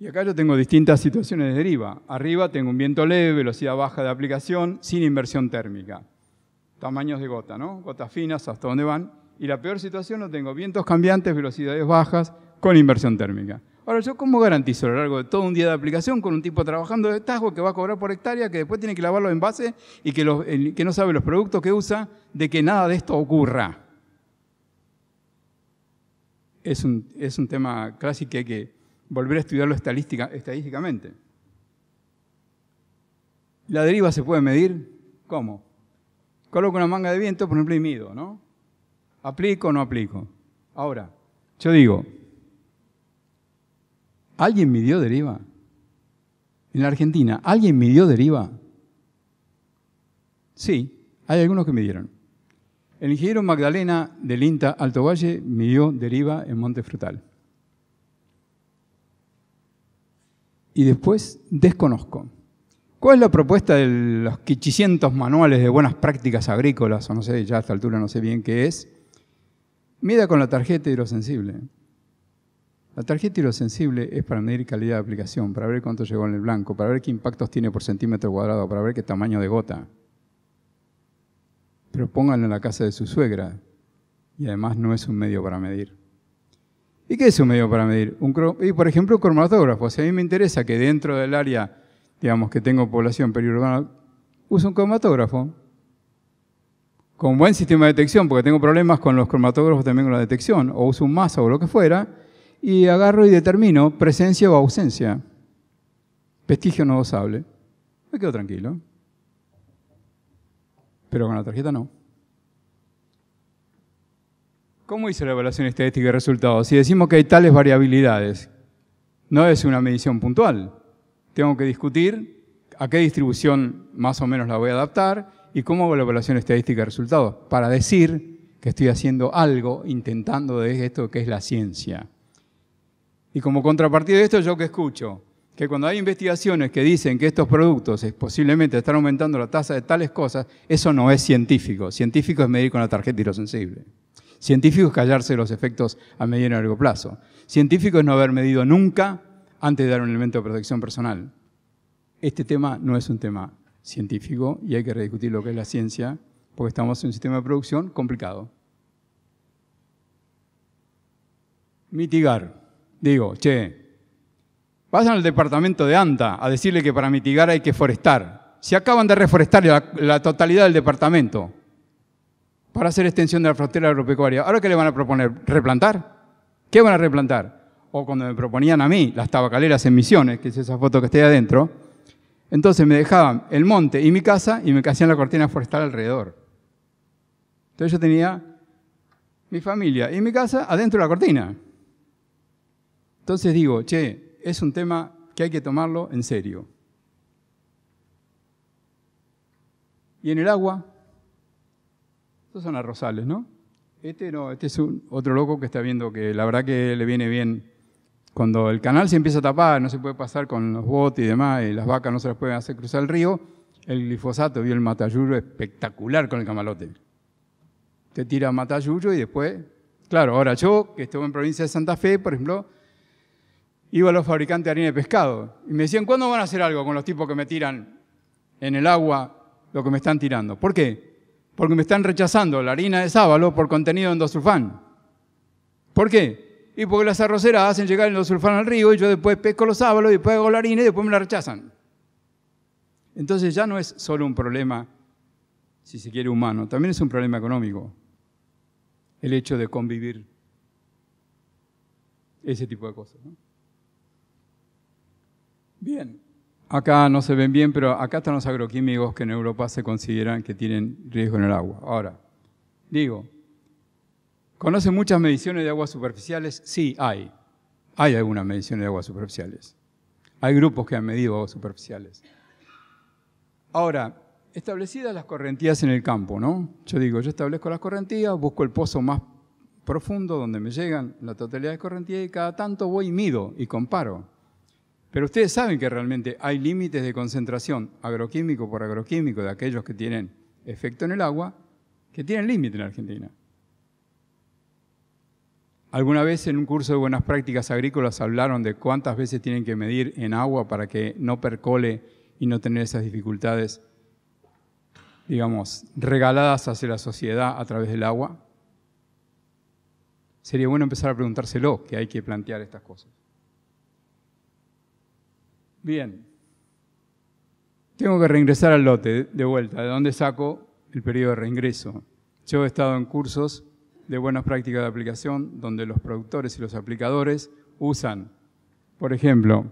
Y acá yo tengo distintas situaciones de deriva. Arriba tengo un viento leve, velocidad baja de aplicación, sin inversión térmica. Tamaños de gota, ¿no? Gotas finas, hasta dónde van. Y la peor situación lo tengo vientos cambiantes, velocidades bajas, con inversión térmica. Ahora, ¿yo cómo garantizo a lo largo de todo un día de aplicación con un tipo trabajando de tasgo que va a cobrar por hectárea, que después tiene que lavar los envases y que, no sabe los productos que usa, de que nada de esto ocurra? Es un, es un tema clásico que hay que volver a estudiarlo estadísticamente. La deriva se puede medir, ¿cómo? Coloco una manga de viento, por ejemplo, y mido, ¿no? ¿Aplico o no aplico? Ahora, yo digo, ¿alguien midió deriva? En la Argentina, ¿alguien midió deriva? Sí, hay algunos que midieron. El ingeniero Magdalena del INTA Alto Valle midió deriva en Monte Frutal. y después desconozco. ¿Cuál es la propuesta de los quichicientos manuales de buenas prácticas agrícolas, o no sé, ya a esta altura no sé bien qué es? Mida con la tarjeta hidrosensible. La tarjeta hidrosensible es para medir calidad de aplicación, para ver cuánto llegó en el blanco, para ver qué impactos tiene por centímetro cuadrado, para ver qué tamaño de gota. Pero pónganlo en la casa de su suegra, y además no es un medio para medir. ¿Y qué es un medio para medir? Un y por ejemplo, un cromatógrafo. Si a mí me interesa que dentro del área, digamos, que tengo población periurbana, uso un cromatógrafo. Con buen sistema de detección, porque tengo problemas con los cromatógrafos también con la detección, o uso un masa o lo que fuera, y agarro y determino presencia o ausencia. Vestigio no dosable. Me quedo tranquilo. Pero con la tarjeta no. ¿Cómo hice la evaluación estadística de resultados? Si decimos que hay tales variabilidades, no es una medición puntual. Tengo que discutir a qué distribución más o menos la voy a adaptar y cómo hago la evaluación estadística de resultados para decir que estoy haciendo algo intentando de esto que es la ciencia. Y como contrapartida de esto, yo que escucho que cuando hay investigaciones que dicen que estos productos posiblemente están aumentando la tasa de tales cosas, eso no es científico. Científico es medir con la tarjeta hirosensible. sensible. Científico es callarse los efectos a mediano y largo plazo. Científico es no haber medido nunca antes de dar un elemento de protección personal. Este tema no es un tema científico y hay que rediscutir lo que es la ciencia porque estamos en un sistema de producción complicado. Mitigar. Digo, che, vayan al departamento de ANTA a decirle que para mitigar hay que forestar. Se acaban de reforestar la totalidad del departamento para hacer extensión de la frontera agropecuaria. ¿Ahora qué le van a proponer? ¿Replantar? ¿Qué van a replantar? O cuando me proponían a mí las tabacaleras en Misiones, que es esa foto que está ahí adentro, entonces me dejaban el monte y mi casa y me hacían la cortina forestal alrededor. Entonces yo tenía mi familia y mi casa adentro de la cortina. Entonces digo, che, es un tema que hay que tomarlo en serio. Y en el agua, estos son arrozales, ¿no? Este no, este es un, otro loco que está viendo que la verdad que le viene bien. Cuando el canal se empieza a tapar, no se puede pasar con los botes y demás, y las vacas no se las pueden hacer cruzar el río, el glifosato vio el matayuyo, espectacular con el camalote. Te tira matayuyo y después... Claro, ahora yo, que estuve en provincia de Santa Fe, por ejemplo, iba a los fabricantes de harina de pescado y me decían, ¿cuándo van a hacer algo con los tipos que me tiran en el agua lo que me están tirando? ¿Por qué? porque me están rechazando la harina de sábalo por contenido en endosulfán. ¿Por qué? Y porque las arroceras hacen llegar el endosulfán al río y yo después pesco los sábalos y después hago la harina y después me la rechazan. Entonces ya no es solo un problema, si se quiere, humano, también es un problema económico. El hecho de convivir ese tipo de cosas. Bien. Acá no se ven bien, pero acá están los agroquímicos que en Europa se consideran que tienen riesgo en el agua. Ahora, digo, ¿conocen muchas mediciones de aguas superficiales? Sí, hay. Hay algunas mediciones de aguas superficiales. Hay grupos que han medido aguas superficiales. Ahora, establecidas las correntías en el campo, ¿no? Yo digo, yo establezco las correntías, busco el pozo más profundo donde me llegan la totalidad de correntías y cada tanto voy y mido y comparo. Pero ustedes saben que realmente hay límites de concentración agroquímico por agroquímico de aquellos que tienen efecto en el agua, que tienen límite en Argentina. Alguna vez en un curso de buenas prácticas agrícolas hablaron de cuántas veces tienen que medir en agua para que no percole y no tener esas dificultades, digamos, regaladas hacia la sociedad a través del agua. Sería bueno empezar a preguntárselo, que hay que plantear estas cosas. Bien. Tengo que reingresar al lote de vuelta. ¿De dónde saco el periodo de reingreso? Yo he estado en cursos de buenas prácticas de aplicación donde los productores y los aplicadores usan, por ejemplo,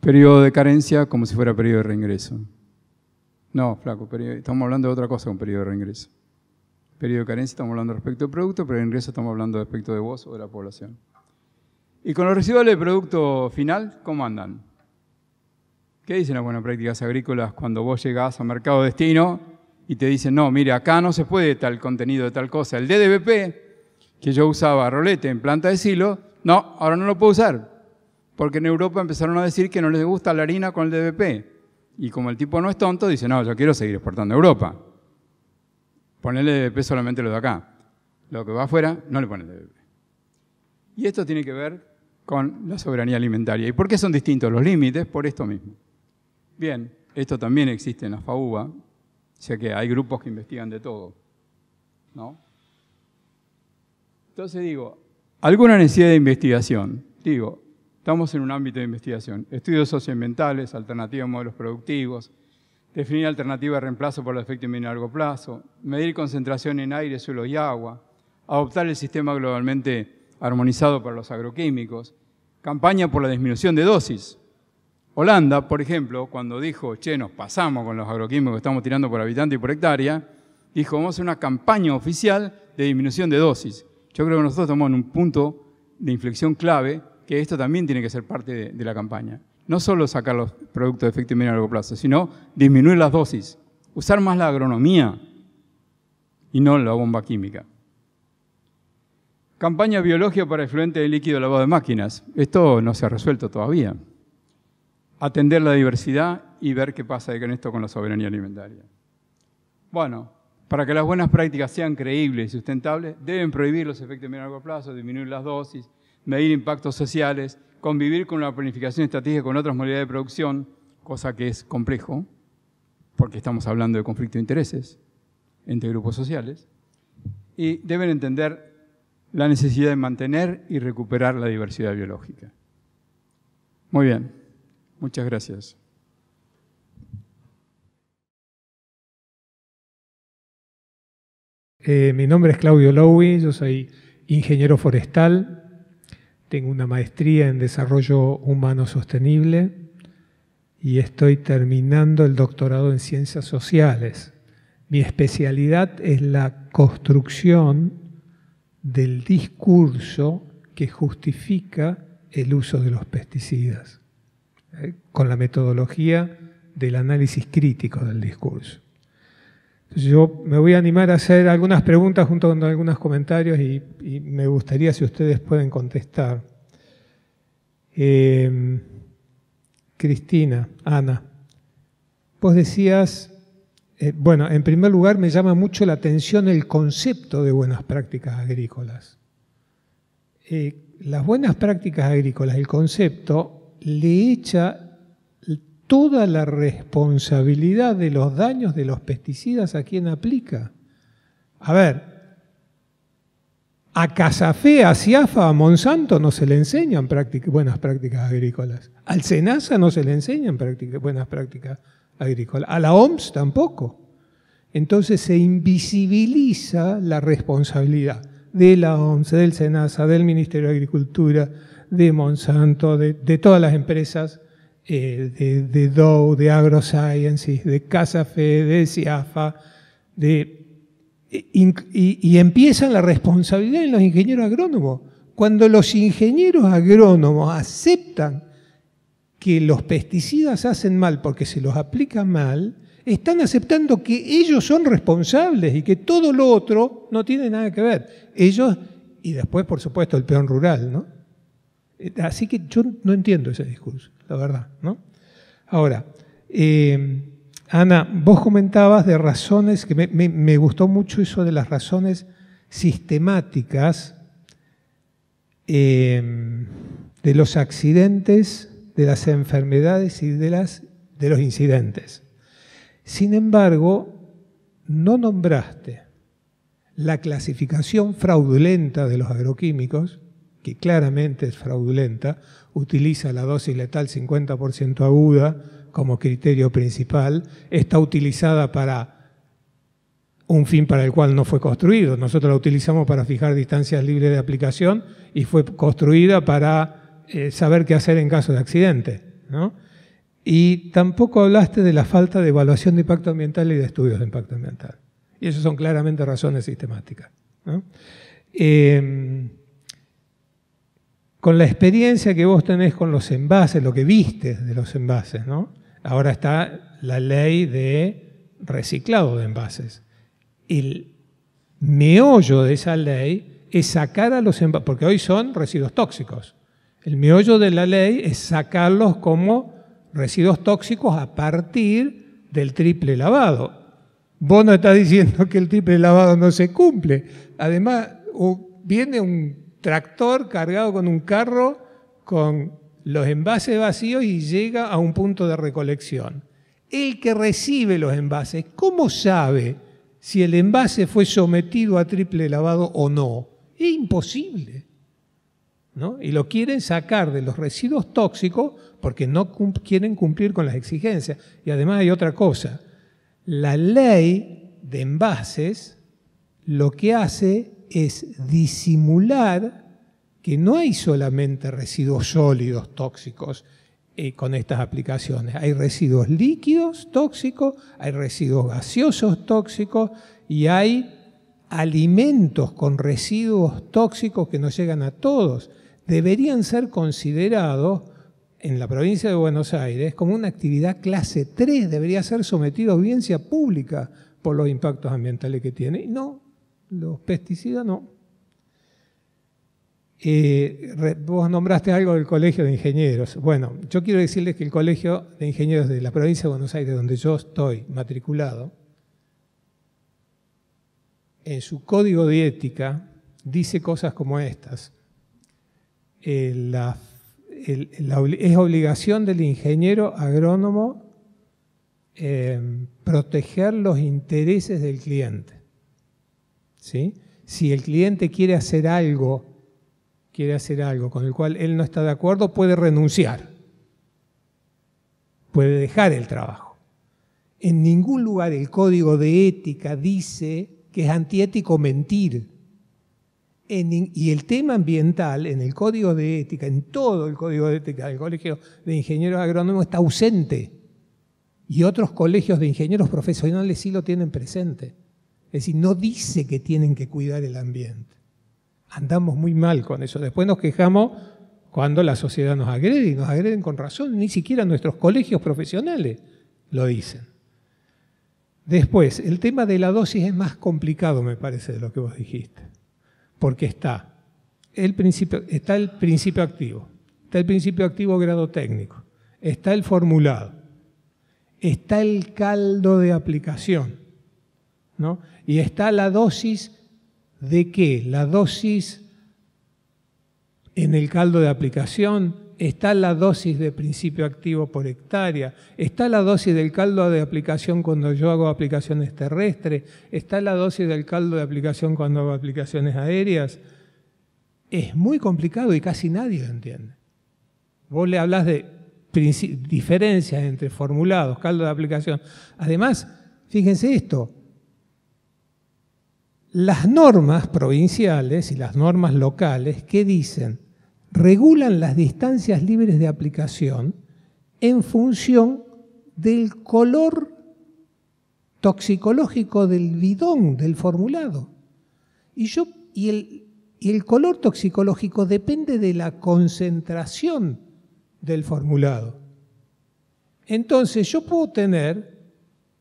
periodo de carencia como si fuera periodo de reingreso. No, flaco, estamos hablando de otra cosa un periodo de reingreso. Periodo de carencia estamos hablando respecto al producto, pero de ingreso estamos hablando respecto de vos o de la población. ¿Y con los residuales de producto final, cómo andan? ¿Qué dicen las ah, buenas prácticas agrícolas cuando vos llegás a mercado destino y te dicen, no, mire, acá no se puede tal contenido de tal cosa? El DDBP, que yo usaba rolete en planta de silo, no, ahora no lo puedo usar. Porque en Europa empezaron a decir que no les gusta la harina con el DDBP. Y como el tipo no es tonto, dice, no, yo quiero seguir exportando a Europa. Ponerle DDP solamente lo de acá. Lo que va afuera, no le ponen DDP. Y esto tiene que ver con la soberanía alimentaria. ¿Y por qué son distintos los límites? Por esto mismo. Bien, esto también existe en la FAUBA, sea que hay grupos que investigan de todo. ¿no? Entonces digo, alguna necesidad de investigación. Digo, estamos en un ámbito de investigación. Estudios socioambientales, alternativas a modelos productivos, definir alternativas de reemplazo por los efectos medio y largo plazo, medir concentración en aire, suelo y agua, adoptar el sistema globalmente armonizado para los agroquímicos, campaña por la disminución de dosis, Holanda, por ejemplo, cuando dijo, che, nos pasamos con los agroquímicos que estamos tirando por habitante y por hectárea, dijo, vamos a hacer una campaña oficial de disminución de dosis. Yo creo que nosotros estamos en un punto de inflexión clave, que esto también tiene que ser parte de, la campaña. No solo sacar los productos de efecto inmediato a largo plazo, sino disminuir las dosis, usar más la agronomía y no la bomba química. Campaña biológica para el fluente de líquido lavado de máquinas. Esto no se ha resuelto todavía atender la diversidad y ver qué pasa con esto con la soberanía alimentaria. Bueno, para que las buenas prácticas sean creíbles y sustentables, deben prohibir los efectos de medio largo plazo, disminuir las dosis, medir impactos sociales, convivir con la planificación estratégica con otras modalidades de producción, cosa que es complejo, porque estamos hablando de conflicto de intereses entre grupos sociales, y deben entender la necesidad de mantener y recuperar la diversidad biológica. Muy bien. Muchas gracias. Eh, mi nombre es Claudio Lowy, yo soy ingeniero forestal, tengo una maestría en desarrollo humano sostenible y estoy terminando el doctorado en ciencias sociales. Mi especialidad es la construcción del discurso que justifica el uso de los pesticidas. Eh, con la metodología del análisis crítico del discurso. yo me voy a animar a hacer algunas preguntas junto con algunos comentarios y, me gustaría si ustedes pueden contestar. Eh, Cristina, Ana, vos decías, eh, bueno, en primer lugar me llama mucho la atención el concepto de buenas prácticas agrícolas. las buenas prácticas agrícolas, el concepto, le echa toda la responsabilidad de los daños de los pesticidas a quien aplica. A ver, a Casafe, a Ciafa, a Monsanto no se le enseñan buenas prácticas agrícolas. Al Senasa no se le enseñan buenas prácticas agrícolas. A la OMS tampoco. Entonces se invisibiliza la responsabilidad de la OMS, del Senasa, del Ministerio de Agricultura, de Monsanto, de, todas las empresas, eh, de, Dow, de AgroSciences, de Casafe, de CIAFA, de, eh, y, y la responsabilidad en los ingenieros agrónomos. Cuando los ingenieros agrónomos aceptan que los pesticidas hacen mal porque se los aplica mal, están aceptando que ellos son responsables y que todo lo otro no tiene nada que ver. Ellos y después, por supuesto, el peón rural, ¿no? Eh, así que yo no entiendo ese discurso, la verdad. ¿no? Ahora, eh, Ana, vos comentabas de razones, que me, gustó mucho eso de las razones sistemáticas eh, de los accidentes, de las enfermedades y de los incidentes. Sin embargo, no nombraste la clasificación fraudulenta de los agroquímicos, que claramente es fraudulenta, utiliza la dosis letal 50% aguda como criterio principal, está utilizada para un fin para el cual no fue construido. Nosotros la utilizamos para fijar distancias libres de aplicación y fue construida para eh, saber qué hacer en caso de accidente. Y tampoco hablaste de la falta de evaluación de impacto ambiental y de estudios de impacto ambiental. Y esas son claramente razones sistemáticas. ¿no? Eh, con la experiencia que vos tenés con los envases, lo que viste de los envases, ¿no? Ahora está la ley de reciclado de envases. El meollo de esa ley es sacar a los envases, porque hoy son residuos tóxicos. El meollo de la ley es sacarlos como residuos tóxicos a partir del triple lavado. Vos no estás diciendo que el triple lavado no se cumple. Además, viene un tractor cargado con un carro con los envases vacíos y llega a un punto de recolección. El que recibe los envases, ¿cómo sabe si el envase fue sometido a triple lavado o no? Es imposible. Y lo quieren sacar de los residuos tóxicos porque no quieren cumplir con las exigencias. Y además hay otra cosa. La ley de envases lo que hace es disimular que no hay solamente residuos sólidos tóxicos eh, con estas aplicaciones, hay residuos líquidos tóxicos, hay residuos gaseosos tóxicos y hay alimentos con residuos tóxicos que nos llegan a todos. Deberían ser considerados en la provincia de Buenos Aires como una actividad clase 3, debería ser sometido a audiencia pública por los impactos ambientales que tiene. No, los pesticidas no. Eh, vos nombraste algo del Colegio de Ingenieros. Bueno, yo quiero decirles que el Colegio de Ingenieros de la provincia de Buenos Aires, donde yo estoy matriculado, en su código de ética dice cosas como estas. Eh, es obligación del ingeniero agrónomo eh, proteger los intereses del cliente. Si el cliente quiere hacer algo, quiere hacer algo con el cual él no está de acuerdo, puede renunciar, puede dejar el trabajo. En ningún lugar el código de ética dice que es antiético mentir. y el tema ambiental en el código de ética, en todo el código de ética del Colegio de Ingenieros Agrónomos está ausente. Y otros colegios de ingenieros profesionales sí lo tienen presente. Es decir, no dice que tienen que cuidar el ambiente. Andamos muy mal con eso. Después nos quejamos cuando la sociedad nos agrede y nos agreden con razón. Ni siquiera nuestros colegios profesionales lo dicen. Después, el tema de la dosis es más complicado, me parece, de lo que vos dijiste. Porque está el principio, está el principio activo, está el principio activo grado técnico, está el formulado, está el caldo de aplicación. ¿no? Y está la dosis de qué? La dosis en el caldo de aplicación, está la dosis de principio activo por hectárea, está la dosis del caldo de aplicación cuando yo hago aplicaciones terrestres, está la dosis del caldo de aplicación cuando hago aplicaciones aéreas. Es muy complicado y casi nadie lo entiende. Vos le hablas de diferencias entre formulados, caldo de aplicación. Además, fíjense esto, las normas provinciales y las normas locales que dicen regulan las distancias libres de aplicación en función del color toxicológico del bidón, del formulado. Y, yo, y, el, el color toxicológico depende de la concentración del formulado. Entonces yo puedo tener,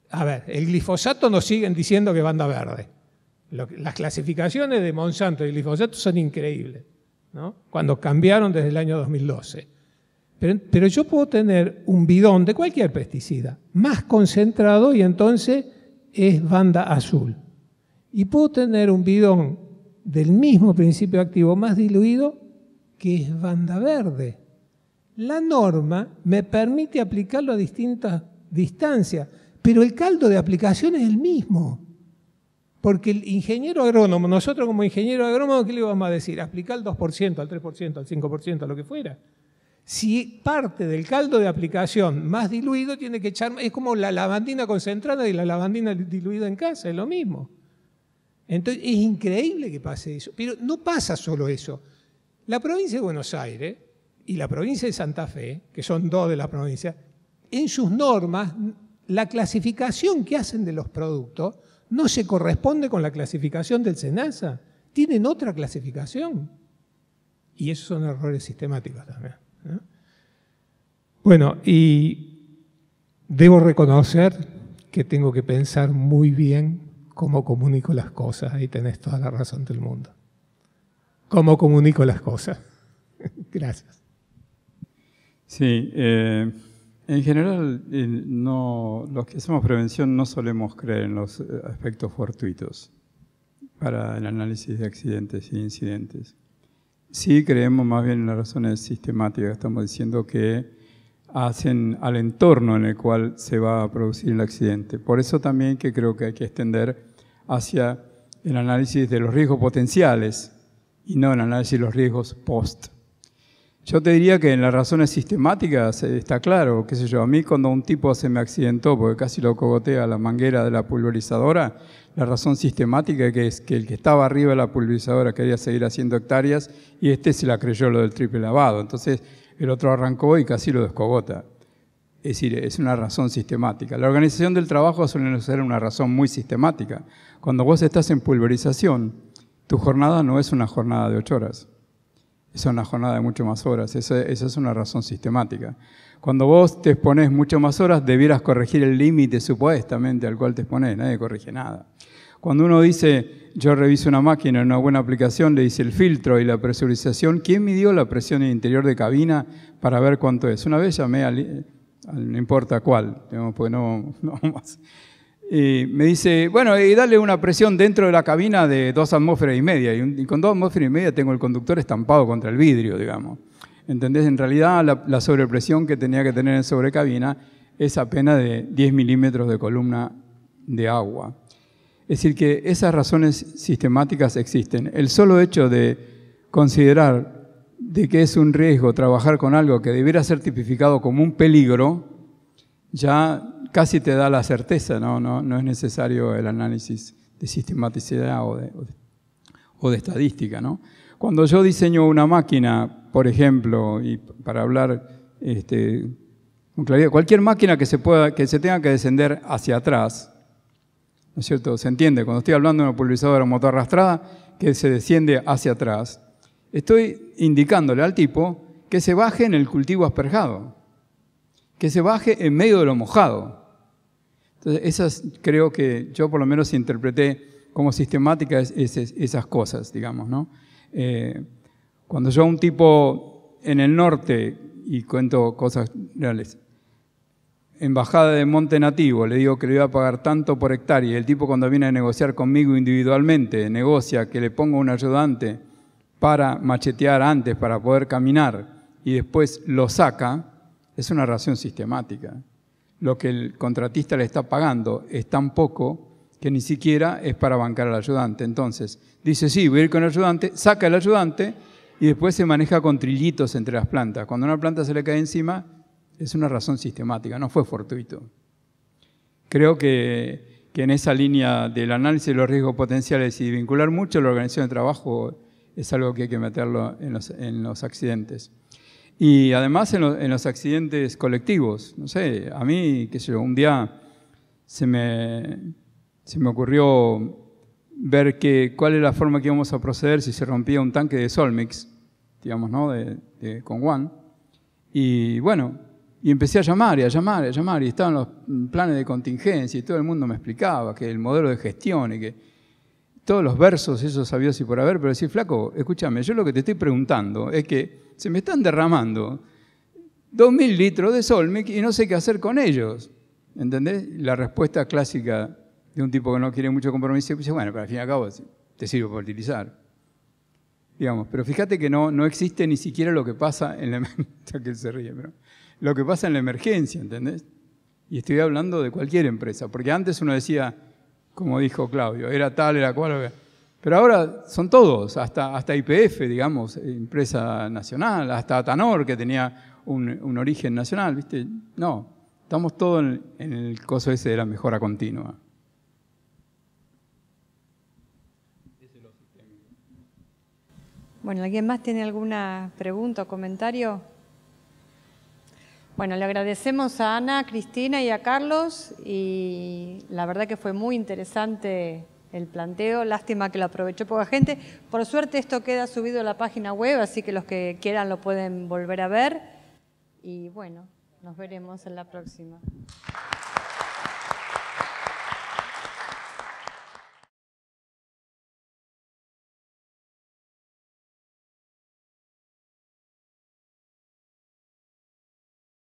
a ver, el glifosato nos siguen diciendo que banda verde las clasificaciones de Monsanto y glifosato son increíbles, cuando cambiaron desde el año 2012. Pero, pero yo puedo tener un bidón de cualquier pesticida más concentrado y entonces es banda azul. Y puedo tener un bidón del mismo principio activo más diluido que es banda verde. La norma me permite aplicarlo a distintas distancias, pero el caldo de aplicación es el mismo. Porque el ingeniero agrónomo, nosotros como ingeniero agrónomo, ¿qué le vamos a decir? Aplicar el 2%, al 3%, al 5%, a lo que fuera. Si parte del caldo de aplicación más diluido tiene que echar, es como la lavandina concentrada y la lavandina diluida en casa, es lo mismo. Entonces es increíble que pase eso, pero no pasa solo eso. La provincia de Buenos Aires y la provincia de Santa Fe, que son dos de las provincias, en sus normas, la clasificación que hacen de los productos no se corresponde con la clasificación del SENASA. Tienen otra clasificación. Y esos son errores sistemáticos también. Bueno, y debo reconocer que tengo que pensar muy bien cómo comunico las cosas. Ahí tenés toda la razón del mundo. ¿Cómo comunico las cosas? Gracias. Sí. Eh... En general, no, los que hacemos prevención no solemos creer en los eh, aspectos fortuitos para el análisis de accidentes e incidentes. Sí creemos más bien en las razones sistemáticas, estamos diciendo que hacen al entorno en el cual se va a producir el accidente. Por eso también que creo que hay que extender hacia el análisis de los riesgos potenciales y no el análisis de los riesgos post. Yo te diría que en las razones sistemáticas eh, está claro, qué sé yo, a mí cuando un tipo se me accidentó porque casi lo cogotea la manguera de la pulverizadora, la razón sistemática es que el que estaba arriba de la pulverizadora quería seguir haciendo hectáreas y este se la creyó lo del triple lavado, entonces el otro arrancó y casi lo descogota. Es decir, es una razón sistemática. La organización del trabajo suele ser una razón muy sistemática. Cuando vos estás en pulverización, tu jornada no es una jornada de ocho horas es una jornada de mucho más horas. Esa, es una razón sistemática. Cuando vos te expones mucho más horas, debieras corregir el límite supuestamente al cual te expones. Nadie corrige nada. Cuando uno dice, yo reviso una máquina en una buena aplicación, le dice el filtro y la presurización, ¿quién midió la presión en el interior de cabina para ver cuánto es? Una vez llamé a no importa cuál, porque no, no y me dice, bueno, y dale una presión dentro de la cabina de dos atmósferas y media. Y, con dos atmósferas y media tengo el conductor estampado contra el vidrio, digamos. ¿Entendés? En realidad la, sobrepresión que tenía que tener en sobrecabina es apenas de 10 milímetros de columna de agua. Es decir, que esas razones sistemáticas existen. El solo hecho de considerar de que es un riesgo trabajar con algo que debiera ser tipificado como un peligro, ya casi te da la certeza, ¿no? No, es necesario el análisis de sistematicidad o de, estadística. Cuando yo diseño una máquina, por ejemplo, y para hablar este, con claridad, cualquier máquina que se, pueda, que se tenga que descender hacia atrás, ¿no es cierto? Se entiende, cuando estoy hablando de una pulverizadora motor arrastrada que se desciende hacia atrás, estoy indicándole al tipo que se baje en el cultivo asperjado que se baje en medio de lo mojado. Entonces, esas creo que yo por lo menos interpreté como sistemáticas esas cosas, digamos, ¿no? Eh, cuando yo a un tipo en el norte, y cuento cosas reales, embajada de monte nativo, le digo que le voy a pagar tanto por hectárea, y el tipo cuando viene a negociar conmigo individualmente, negocia que le ponga un ayudante para machetear antes, para poder caminar, y después lo saca, es una razón sistemática. Lo que el contratista le está pagando es tan poco que ni siquiera es para bancar al ayudante. Entonces, dice, sí, voy a ir con el ayudante, saca el ayudante y después se maneja con trillitos entre las plantas. Cuando una planta se le cae encima, es una razón sistemática, no fue fortuito. Creo que, en esa línea del análisis de los riesgos potenciales y vincular mucho la organización de trabajo es algo que hay que meterlo en los accidentes. Y además en, los accidentes colectivos, no sé, a mí, qué sé yo, un día se me, se me ocurrió ver que, cuál era la forma que íbamos a proceder si se rompía un tanque de Solmix, digamos, ¿no? De, con Juan. Y bueno, y empecé a llamar y a llamar y a llamar y estaban los planes de contingencia y todo el mundo me explicaba que el modelo de gestión y que todos los versos, esos sabios y por haber, pero decir, flaco, escúchame, yo lo que te estoy preguntando es que se me están derramando 2.000 litros de Solmic y no sé qué hacer con ellos. ¿Entendés? La respuesta clásica de un tipo que no quiere mucho compromiso dice, bueno, pero al fin y al cabo te sirve para utilizar. Digamos, pero fíjate que no, no existe ni siquiera lo que pasa en la... que se ríe, pero lo que pasa en la emergencia, ¿entendés? Y estoy hablando de cualquier empresa, porque antes uno decía, como dijo Claudio, era tal, era cual. Pero ahora son todos, hasta hasta IPF, digamos, empresa nacional, hasta Tanor que tenía un, un origen nacional, ¿viste? No, estamos todos en, el coso ese de la mejora continua. Bueno, ¿alguien más tiene alguna pregunta o comentario? Bueno, le agradecemos a Ana, a Cristina y a Carlos y la verdad que fue muy interesante el planteo. Lástima que lo aprovechó poca gente. Por suerte esto queda subido a la página web, así que los que quieran lo pueden volver a ver. Y bueno, nos veremos en la próxima.